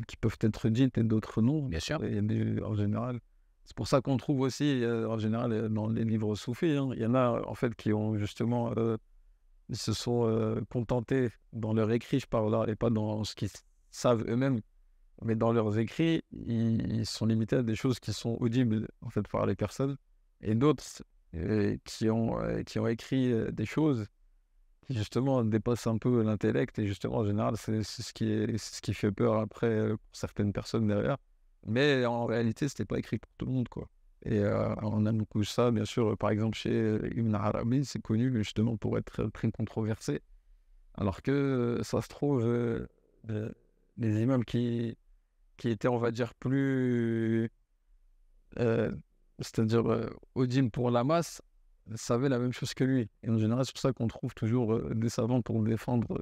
qui peuvent être dites et d'autres non. Bien sûr. en général. C'est pour ça qu'on trouve aussi, euh, en général, dans les livres soufis, hein. il y en a en fait qui ont justement. se sont contentés dans leur écrit, je parle là, et pas dans ce qu'ils savent eux-mêmes mais dans leurs écrits, ils, sont limités à des choses qui sont audibles en fait par les personnes, et d'autres euh, qui ont euh, qui ont écrit euh, des choses qui justement dépassent un peu l'intellect et justement en général c'est ce qui est, ce qui fait peur après pour certaines personnes derrière. Mais en réalité, c'était pas écrit pour tout le monde quoi. Et on a beaucoup ça, bien sûr. Par exemple, chez Ibn Arabi, c'est connu justement pour être très controversé. Alors que ça se trouve, les imams qui, qui était, on va dire, plus. Euh, c'est-à-dire Odin euh, pour la masse, savait la même chose que lui. Et en général, c'est pour ça qu'on trouve toujours euh, des savants pour défendre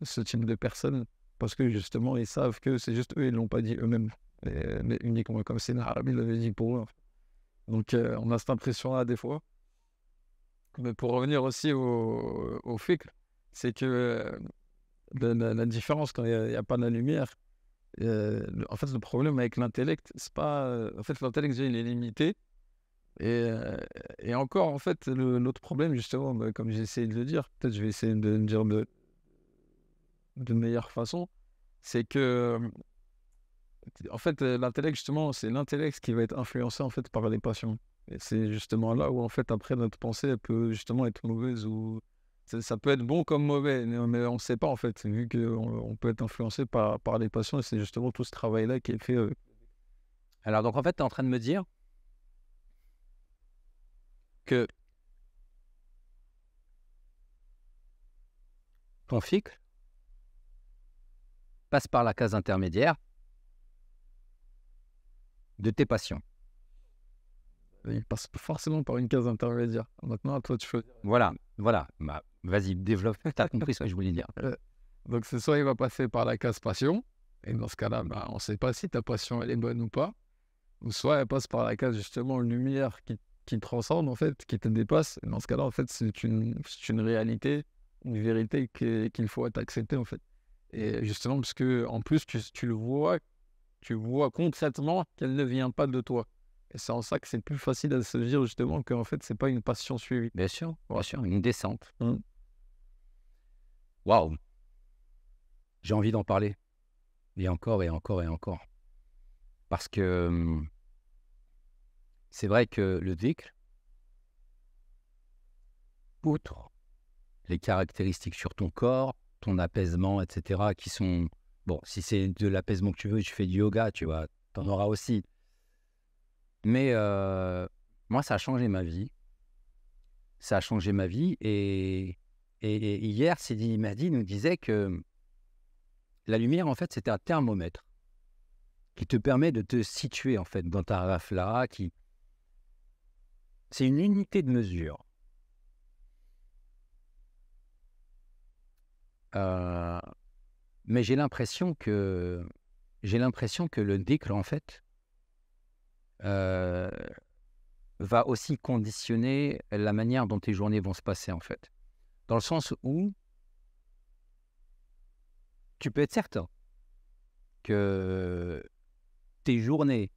ce type de personnes, parce que justement, ils savent que c'est juste eux, ils ne l'ont pas dit eux-mêmes, mais uniquement comme c'est ils l'avaient dit pour eux. Donc, on a cette impression-là des fois. Mais pour revenir aussi au, au c'est que ben, ben, la, différence quand il n'y a, a, pas de la lumière, euh, en fait, le problème avec l'intellect, c'est pas. Euh, en fait, l'intellect, il est limité. Et, euh, encore, en fait, notre problème, justement, bah, comme j'ai essayé de le dire, peut-être je vais essayer de le dire de, meilleure façon, c'est que. Hum, en fait, l'intellect, justement, c'est l'intellect qui va être influencé, en fait, par les passions. Et c'est justement là où, en fait, après, notre pensée, elle peut justement être mauvaise ou ça, peut être bon comme mauvais, mais on ne sait pas en fait, vu qu'on peut être influencé par, par les passions, et c'est justement tout ce travail-là qui est fait. Euh. Alors, donc en fait, tu es en train de me dire que ton fic passe par la case intermédiaire de tes passions. Il passe pas forcément par une case intermédiaire. Maintenant, à toi de choisir. Voilà. Voilà, bah, vas-y, développe. Tu as compris ce que je voulais dire. Euh, donc, c'est soit il va passer par la case passion, et dans ce cas-là, bah, on ne sait pas si ta passion elle est bonne ou pas, ou soit elle passe par la case justement lumière qui, qui transcende, en fait, qui te dépasse. dans ce cas-là, en fait, c'est une, une réalité, une vérité qu'il faut accepter, en fait. Et justement, parce que en plus, tu, tu le vois, tu vois concrètement qu'elle ne vient pas de toi c'est en ça que c'est plus facile à se dire justement qu'en fait, c'est pas une passion suivie. Bien sûr, bien sûr, une descente. Mmh. Waouh J'ai envie d'en parler. Et encore, et encore, et encore. Parce que mmh, c'est vrai que le dhikr, outre les caractéristiques sur ton corps, ton apaisement, etc., qui sont... Bon, si c'est de l'apaisement que tu veux, tu fais du yoga, tu vois, t'en auras aussi. Mais euh, moi, ça a changé ma vie. Ça a changé ma vie. Et, hier, Sidi Madi nous disait que la lumière, en fait, c'était un thermomètre qui te permet de te situer, en fait, dans ta rafla. Qui... C'est une unité de mesure. Euh, mais j'ai l'impression que j'ai l'impression que le décre, en fait, euh, va aussi conditionner la manière dont tes journées vont se passer, en fait. Dans le sens où tu peux être certain que tes journées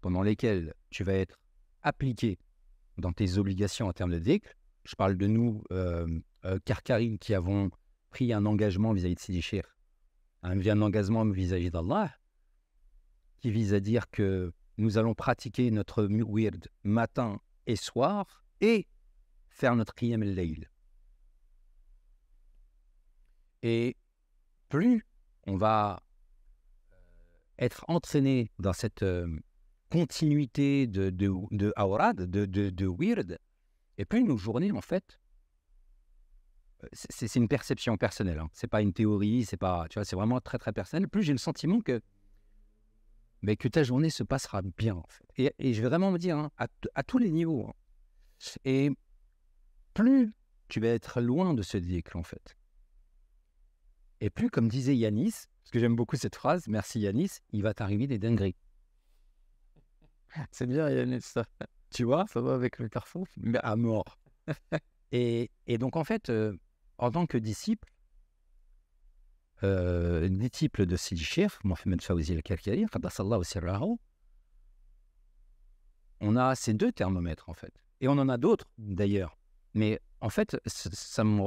pendant lesquelles tu vas être appliqué dans tes obligations en termes de décl, je parle de nous, euh, euh qui avons pris un engagement vis-à-vis de Sidi hein, un engagement vis-à-vis d'Allah, qui vise à dire que nous allons pratiquer notre weird matin et soir et faire notre Qiyam leil. Et plus on va euh, être entraîné dans cette euh, continuité de, de, de Weird, et plus nos journées, en fait, euh, c'est une perception personnelle. Hein. C'est pas une théorie, c'est pas, tu vois, c'est vraiment très très personnel. Plus j'ai le sentiment que mais que ta journée se passera bien. et, je vais vraiment me dire, hein, à, tous les niveaux. Hein. Et plus tu vas être loin de ce déclin. en fait, et plus, comme disait Yanis, parce que j'aime beaucoup cette phrase, merci Yanis, il va t'arriver des dingueries. C'est bien Yanis, ça. Tu vois Ça va avec le carrefour à mort. et, donc, en fait, euh, en tant que disciple, des euh, types de Sidi on a ces deux thermomètres en fait. Et on en a d'autres d'ailleurs. Mais en fait, ça me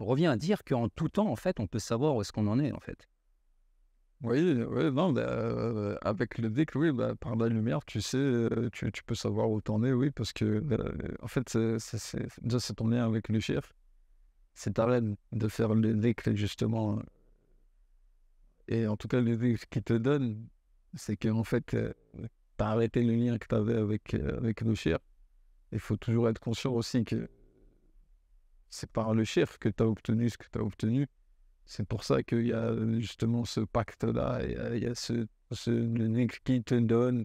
revient à dire qu'en tout temps, en fait, on peut savoir où est-ce qu'on en est en fait. Oui, oui non, euh, avec le déc, bah, par la lumière, tu sais, euh, tu, peux savoir où t'en es, oui, parce que, en fait, c'est, déjà, c'est ton lien avec le chef c'est ta de faire le déclic justement. Et en tout cas, le qui te donne, c'est qu'en fait, euh, t'as tu arrêté le lien que tu avais avec, euh, avec le shir. Il faut toujours être conscient aussi que c'est par le shir que tu as obtenu ce que tu as obtenu. C'est pour ça qu'il y a justement ce pacte-là, euh, il y, a, ce, ce qui te donne,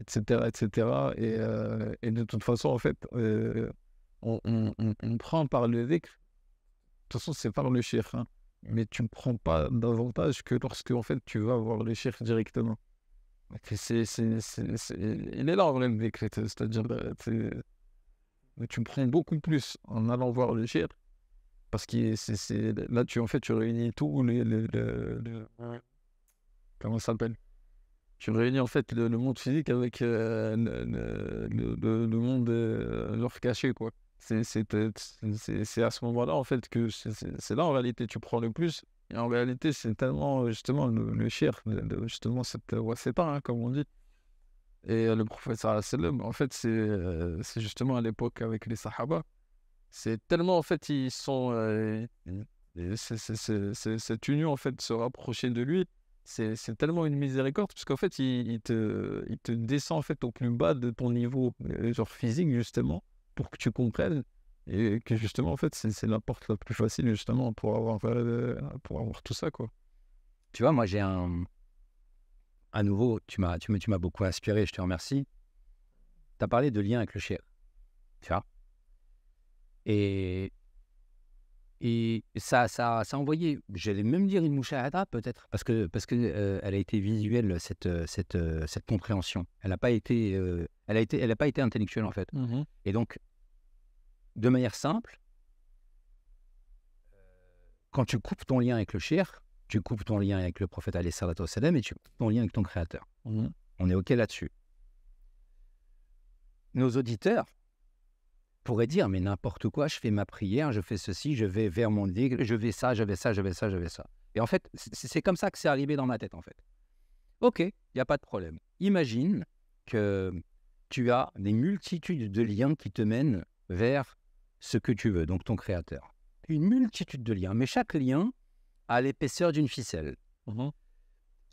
etc. etc. Et, et, de toute façon, en fait, on, on, on, prend par le toute façon, c'est par le les chiffres, hein. Mais tu ne prends pas davantage que lorsque en fait, tu vas voir les chiffres directement. C'est, c'est, c'est, il est là, C'est-à-dire, euh, tu me prends beaucoup plus en allant voir les chiffres Parce que c'est, là, tu, en fait, tu réunis tout. Les, Comment ça s'appelle tu réunis en fait le, monde physique avec euh, le, monde euh, caché quoi. Euh, c'est à ce moment-là, en fait, que c'est là, en réalité, tu prends le plus. Et en réalité, c'est tellement, euh, justement, le, le euh, justement, cette c'est pas, hein, comme on dit. Et le professeur Salem, en fait, c'est c'est justement à l'époque avec les Sahaba. C'est tellement, en fait, ils sont. cette union, en fait, se rapprocher de lui, c'est tellement une miséricorde, parce qu'en fait, il, il, te, il te descend, en fait, au plus bas de ton niveau, genre physique, justement pour que tu comprennes et que justement en fait c'est la porte la plus facile justement pour avoir euh, pour avoir tout ça quoi tu vois moi j'ai un à nouveau tu m'as tu, tu m'as beaucoup inspiré je te remercie tu as parlé de lien avec le chien tu vois et et ça, ça, ça a envoyé, j'allais même dire une mouchahada peut-être, parce qu'elle parce que euh, a été visuelle cette euh, cette, euh, cette compréhension. Elle n'a pas été, pas été intellectuelle en fait. Mmh et donc, de manière simple, quand tu coupes ton lien avec le cher, tu coupes ton lien avec le prophète Ali et tu coupes ton lien avec ton créateur. Mmh On est ok là-dessus. Nos auditeurs, pourrait dire, mais n'importe quoi, je fais ma prière, je fais ceci, je vais vers mon digue, je vais ça, je vais ça, je vais ça, je vais ça. Et en fait, c'est comme ça que c'est arrivé dans ma tête, en fait. Ok, il n'y a pas de problème. Imagine que tu as des multitudes de liens qui te mènent vers ce que tu veux, donc ton créateur. Une multitude de liens, mais chaque lien a l'épaisseur d'une ficelle. Mmh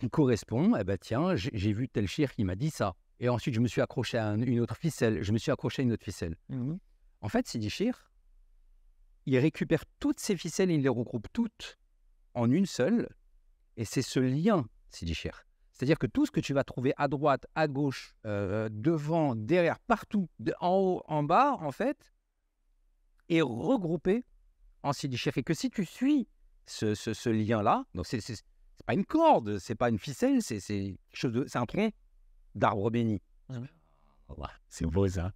il correspond, eh ben tiens, j'ai vu tel chir qui m'a dit ça. Et ensuite, je me suis accroché à une autre ficelle, je me suis accroché à une autre ficelle. Mmh en fait, Sidichir, il récupère toutes ses ficelles et il les regroupe toutes en une seule. Et c'est ce lien, Sidichir. C'est-à-dire que tout ce que tu vas trouver à droite, à gauche, euh, devant, derrière, partout, en haut, en bas, en fait, est regroupé en Sidichir. Et que si tu suis ce, lien-là, donc c'est pas une corde, c'est pas une ficelle, c'est un tronc d'arbre béni. C'est beau ça.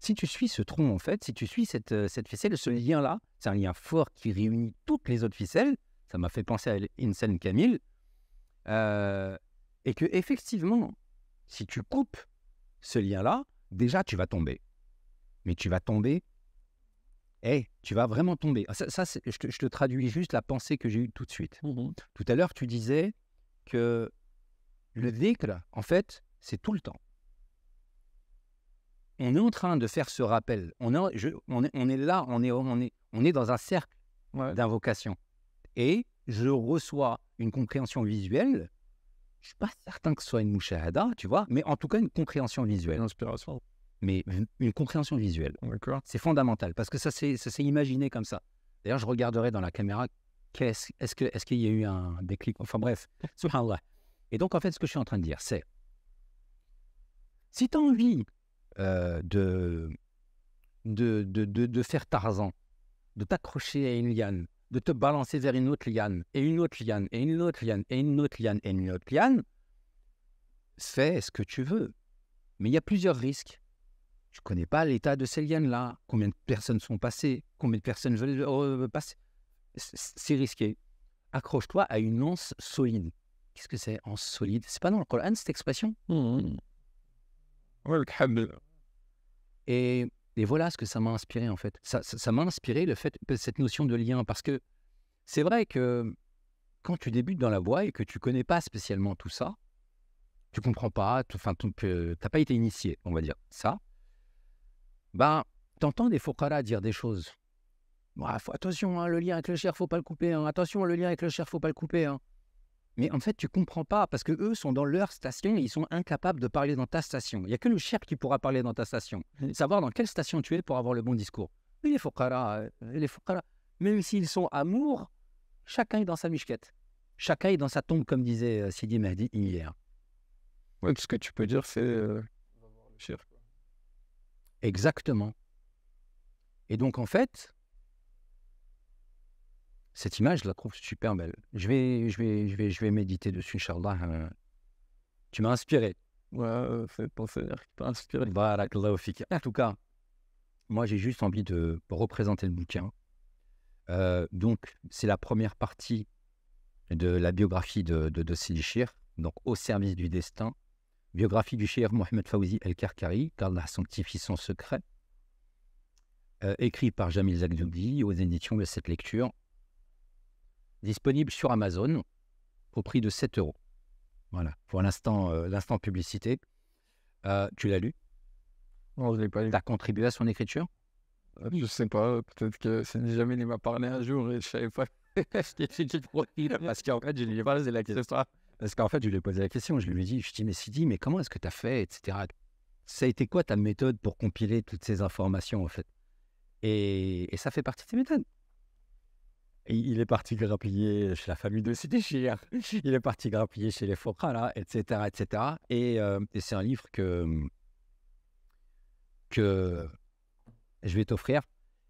Si tu suis ce tronc, en fait, si tu suis cette, euh, cette ficelle, ce lien-là, c'est un lien fort qui réunit toutes les autres ficelles. Ça m'a fait penser à une scène Camille. Euh, et que, effectivement, si tu coupes ce lien-là, déjà, tu vas tomber. Mais tu vas tomber. eh, tu vas vraiment tomber. Ah, ça, je, te, traduis juste la pensée que j'ai eue tout de suite. Mmh tout à l'heure, tu disais que le déclin, en fait, c'est tout le temps on est en train de faire ce rappel. On, on, est, on est, là, on est, on, est, on est dans un cercle d'invocation. Et je reçois une compréhension visuelle. Je ne suis pas certain que ce soit une mouchahada, tu vois, mais en tout cas une compréhension visuelle. inspiration. Mais une compréhension visuelle. C'est fondamental parce que ça s'est imaginé comme ça. D'ailleurs, je regarderai dans la caméra qu'est-ce est-ce est qu'il y a eu un déclic Enfin bref, Et donc, en fait, ce que je suis en train de dire, c'est si tu as envie euh, de, de, faire Tarzan, de t'accrocher à une liane, de te balancer vers une autre liane, et une autre liane, et une autre liane, et une autre liane, et une autre liane, fais ce que tu veux. Mais il y a plusieurs risques. Tu connais pas l'état de ces lianes-là, combien de personnes sont passées, combien de personnes veulent euh, passer. C'est risqué. Accroche-toi à une lance solide. Qu'est-ce que c'est, anse solide C'est pas dans le Coran cette expression hmm, hmm. Et, voilà ce que ça m'a inspiré en fait. Ça, m'a inspiré le fait, cette notion de lien, parce que c'est vrai que quand tu débutes dans la voie et que tu connais pas spécialement tout ça, tu comprends pas, tu n'as pas été initié, on va dire ça, bah, tu entends des fokara dire des choses. attention, le lien avec le cher, faut pas le couper. Attention, le lien avec le cher, faut pas le couper. Mais en fait, tu comprends pas parce que eux sont dans leur station et ils sont incapables de parler dans ta station. Il y a que le chef qui pourra parler dans ta station. Savoir dans quelle station tu es pour avoir le bon discours. les fuqara, euh, les même s'ils sont amours, chacun est dans sa michquette. Chacun est dans sa tombe, comme disait euh, Sidi Mahdi hier. Oui, ce que tu peux dire, c'est euh, Exactement. Et donc, en fait, cette image, je la trouve super belle. Je vais, je vais, je vais, je vais méditer dessus, Inch'Allah. Euh. tu m'as inspiré. Ouais, c'est t'a inspiré. En tout cas, moi, j'ai juste envie de représenter le bouquin. Euh, donc, c'est la première partie de la biographie de, de, Sidi donc au service du destin. Biographie du Shir Mohamed Fawzi El-Karkari, qu'Allah sanctifie son secret. Euh, écrit par Jamil Zagdoudi aux éditions de cette lecture disponible sur Amazon au prix de 7 euros. Voilà, pour l'instant, euh, l'instant publicité. Euh, tu l'as lu Non, je ne l'ai pas lu. Tu as contribué à son écriture euh, Je ne sais pas, peut-être que il m'a parlé un jour et je ne savais pas. Parce qu'en fait, je lui ai posé la question. Parce qu'en fait, je lui ai posé la question. Je lui ai dit, je dis, mais Sidi, mais comment est-ce que tu as fait, etc. Ça a été quoi ta méthode pour compiler toutes ces informations, en fait et, et ça fait partie de tes méthodes il est parti grappiller chez la famille de Sétéchir, il est parti grappiller chez les Fokras, etc. etc. Et, c'est un livre que, que je vais t'offrir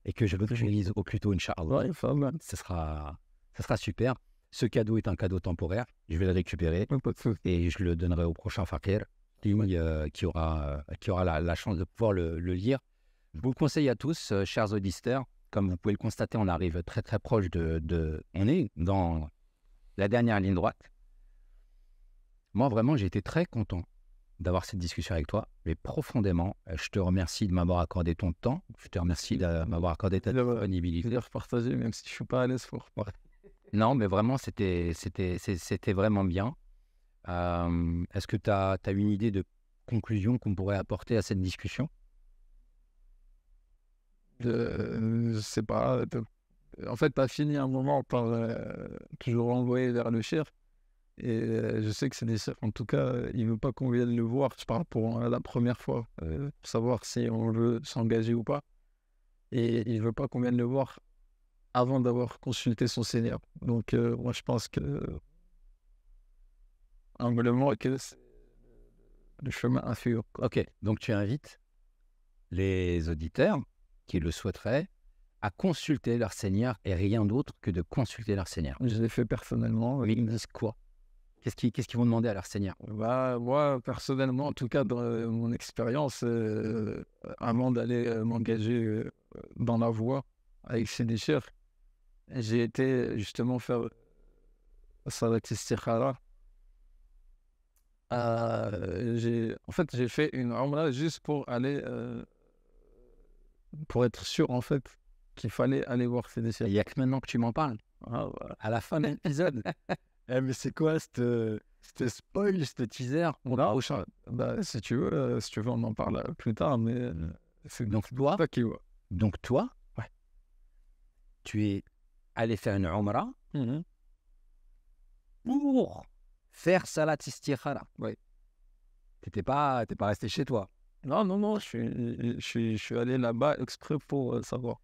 et que je veux que lise au plus tôt, Inch'Allah. ce sera, ça sera super. Ce cadeau est un cadeau temporaire. Je vais le récupérer et je le donnerai au prochain fakir qui, aura, euh, qui aura euh, la, chance de pouvoir le, le, lire. Je vous le conseille à tous, euh, chers auditeurs. Comme vous pouvez le constater, on arrive très très proche de, On est dans la dernière ligne droite. Moi, vraiment, j'ai été très content d'avoir cette discussion avec toi, mais profondément, euh, je te remercie de m'avoir accordé ton temps. Je te remercie de m'avoir accordé ta disponibilité. De partager, même si je ne suis pas à l'aise pour Non, mais vraiment, c'était c'était vraiment bien. Euh, est-ce que tu as, as, une idée de conclusion qu'on pourrait apporter à cette discussion je sais pas. En fait, tu as fini un moment par euh, toujours l'envoyer vers le chef Et euh, je sais que c'est des En tout cas, il ne veut pas qu'on vienne le voir. Je parle pour euh, la première fois, pour savoir si on veut s'engager ou pas. Et il ne veut pas qu'on vienne le voir avant d'avoir consulté son Seigneur. Donc, moi, je pense que, humblement, que le chemin a suivre. Ok, donc tu invites les auditeurs qui le souhaiteraient à consulter leur Seigneur et rien d'autre que de consulter leur Seigneur. Je l'ai fait personnellement. ils disent quoi Qu'est-ce qu'ils vont demander à leur Seigneur bah, Moi, personnellement, en tout cas dans euh, mon expérience, euh, avant d'aller euh, m'engager dans la voie avec ces déchets, j'ai été justement faire Salat Istikhara. en fait, j'ai fait une Umrah juste pour aller pour être sûr, en fait, qu'il fallait aller voir ces dessins. Il n'y a que maintenant que tu m'en parles. Ah, à la fin de l'épisode. Eh, mais c'est quoi ce spoil, ce teaser on bah, si, tu veux, euh, si tu veux, on en parle euh, plus tard, mais euh, mm. donc toi, Donc toi, ouais. tu es allé faire une omra mm-hmm. pour faire Salat Istikhara. Oui. Tu n'étais pas resté chez toi. Non, non, non, je suis, je allé là-bas exprès pour euh, savoir.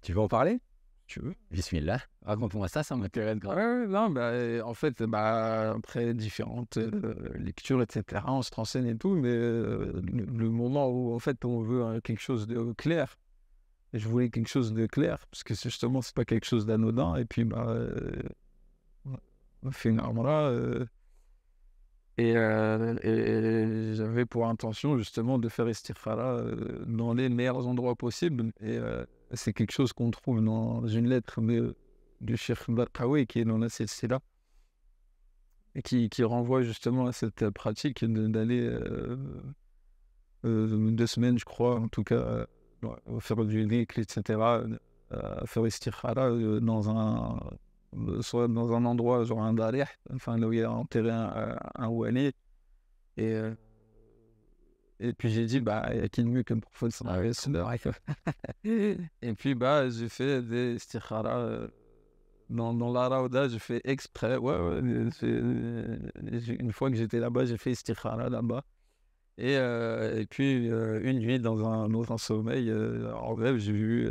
Tu veux en parler Tu veux Bismillah, suis là. Raconte-moi ça, ça m'intéresse grave. non, bah, euh, en fait, bah, après différentes euh, lectures, etc., on se renseigne et tout, mais le, moment où, en fait, on veut quelque chose de clair, je voulais quelque chose de clair, parce que justement, c'est pas quelque chose d'anodin, et puis, bah, là euh, et, j'avais pour intention justement de faire istikhara euh, dans les meilleurs endroits possibles. Et euh, c'est quelque chose qu'on trouve dans une lettre de, du Cheikh Barqawi qui est dans la là et qui, qui, renvoie justement à cette pratique d'aller deux semaines, je crois, en tout cas, faire du lit, etc., faire istikhara dans un soit dans un endroit, genre un darih, enfin là où il a enterré un, euh, un wali. Et, euh, et puis j'ai dit, bah, il n'y a qu'une mieux comme prophète ah c'est Et puis, bah, j'ai fait des istikhara euh, dans, dans la Raouda, j'ai fait exprès. une fois que j'étais là-bas, j'ai fait istikhara là-bas. Euh, et, puis, euh, une nuit, dans un autre sommeil, euh, en rêve, j'ai vu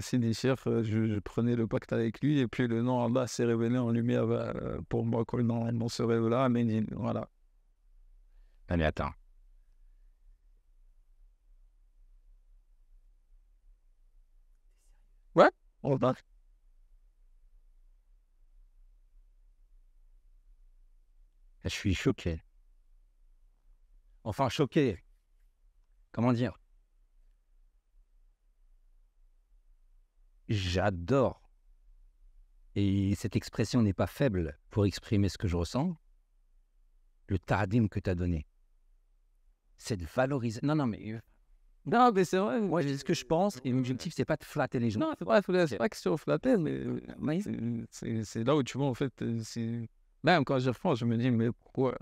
Sidney je, je, prenais le pacte avec lui, et puis le nom en bas s'est révélé en lumière bah, pour moi, quoi, nom ce rêve-là, mais voilà. Allez, attends. Ouais, on va. Je suis choqué enfin choqué, comment dire J'adore. Et cette expression n'est pas faible pour exprimer ce que je ressens. Le tardim que tu as donné. de valorisation. Non, non, mais. Euh, non, mais c'est vrai. Moi, je ce que je pense et mon objectif, c'est pas de flatter les gens. Non, c'est pas, pas que sur flatter, mais euh, c'est là où tu vois, en fait, euh, même quand je pense, je me dis, mais pourquoi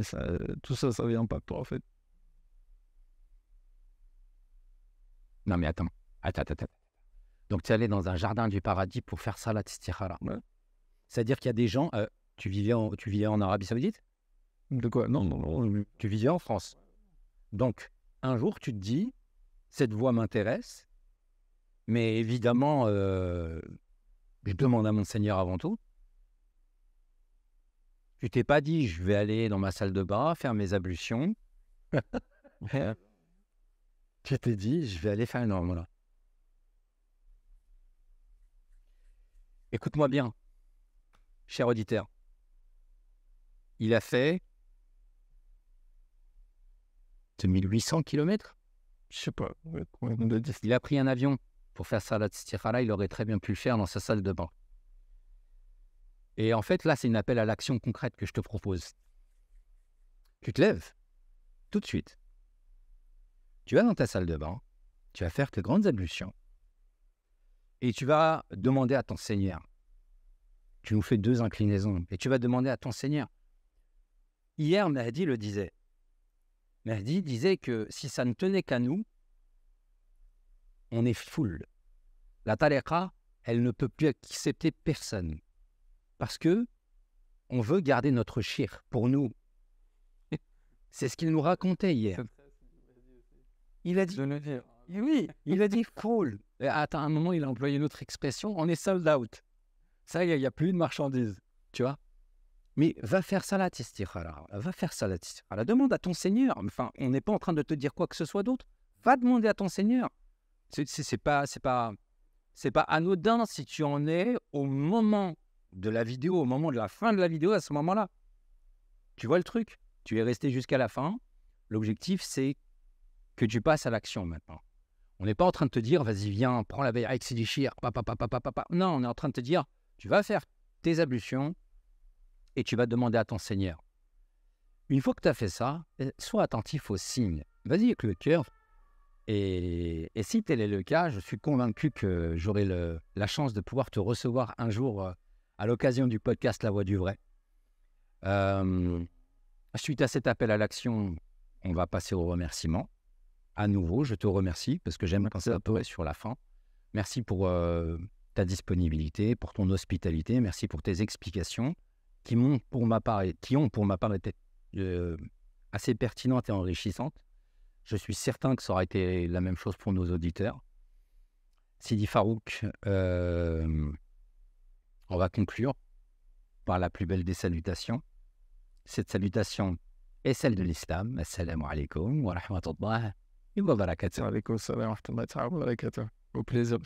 ça, tout ça, ça vient pas de toi, en fait. Non, mais attends. Attends, attends, Donc, tu es allé dans un jardin du paradis pour faire ça, la tistihara. C'est-à-dire qu'il y a des gens. Euh, tu, vivais en, tu vivais en Arabie Saoudite De quoi non, non, non, Tu vivais en France. Donc, un jour, tu te dis cette voie m'intéresse, mais évidemment, euh, je demande à mon Seigneur avant tout. Tu t'es pas dit, je vais aller dans ma salle de bain, faire mes ablutions. tu t'es dit, je vais aller faire une norme Écoute-moi bien, cher auditeur. Il a fait 2800 km Je sais pas. il a pris un avion pour faire ça à la Il aurait très bien pu le faire dans sa salle de bain. Et en fait, là, c'est une appel à l'action concrète que je te propose. Tu te lèves, tout de suite. Tu vas dans ta salle de bain, tu vas faire tes grandes ablutions, et tu vas demander à ton Seigneur. Tu nous fais deux inclinaisons, et tu vas demander à ton Seigneur. Hier, Mahdi le disait. Mahdi disait que si ça ne tenait qu'à nous, on est foule. La tariqa, elle ne peut plus accepter personne. Parce que on veut garder notre chir pour nous. C'est ce qu'il nous racontait hier. Il a dit. Eh oui, il a dit cool. Et à un moment, il a employé une autre expression on est sold out. Ça, il n'y a, plus de marchandises. Tu vois Mais va faire ça là, Va faire ça là, La Demande à ton Seigneur. Enfin, on n'est pas en train de te dire quoi que ce soit d'autre. Va demander à ton Seigneur. C'est pas, c'est pas, c'est pas anodin si tu en es au moment de la vidéo, au moment de la fin de la vidéo, à ce moment-là. Tu vois le truc Tu es resté jusqu'à la fin. L'objectif, c'est que tu passes à l'action maintenant. On n'est pas en train de te dire, vas-y, viens, prends la veille ah, et déchire, papa, papa, papa, Non, on est en train de te dire, tu vas faire tes ablutions et tu vas demander à ton Seigneur. Une fois que tu as fait ça, eh, sois attentif aux signes. Vas-y avec le cœur. Et, et, si tel est le cas, je suis convaincu que j'aurai la chance de pouvoir te recevoir un jour euh, à l'occasion du podcast La Voix du Vrai. Euh, suite à cet appel à l'action, on va passer au remerciements. À nouveau, je te remercie parce que j'aime quand ça peu sur la fin. Merci pour euh, ta disponibilité, pour ton hospitalité, merci pour tes explications qui, ont pour ma part, qui ont pour ma part été euh, assez pertinentes et enrichissantes. Je suis certain que ça aura été la même chose pour nos auditeurs. Sidi Farouk, on va conclure par la plus belle des salutations. Cette salutation est celle de l'islam. Assalamu alaikum wa rahmatullah wa barakatuh. Au plaisir,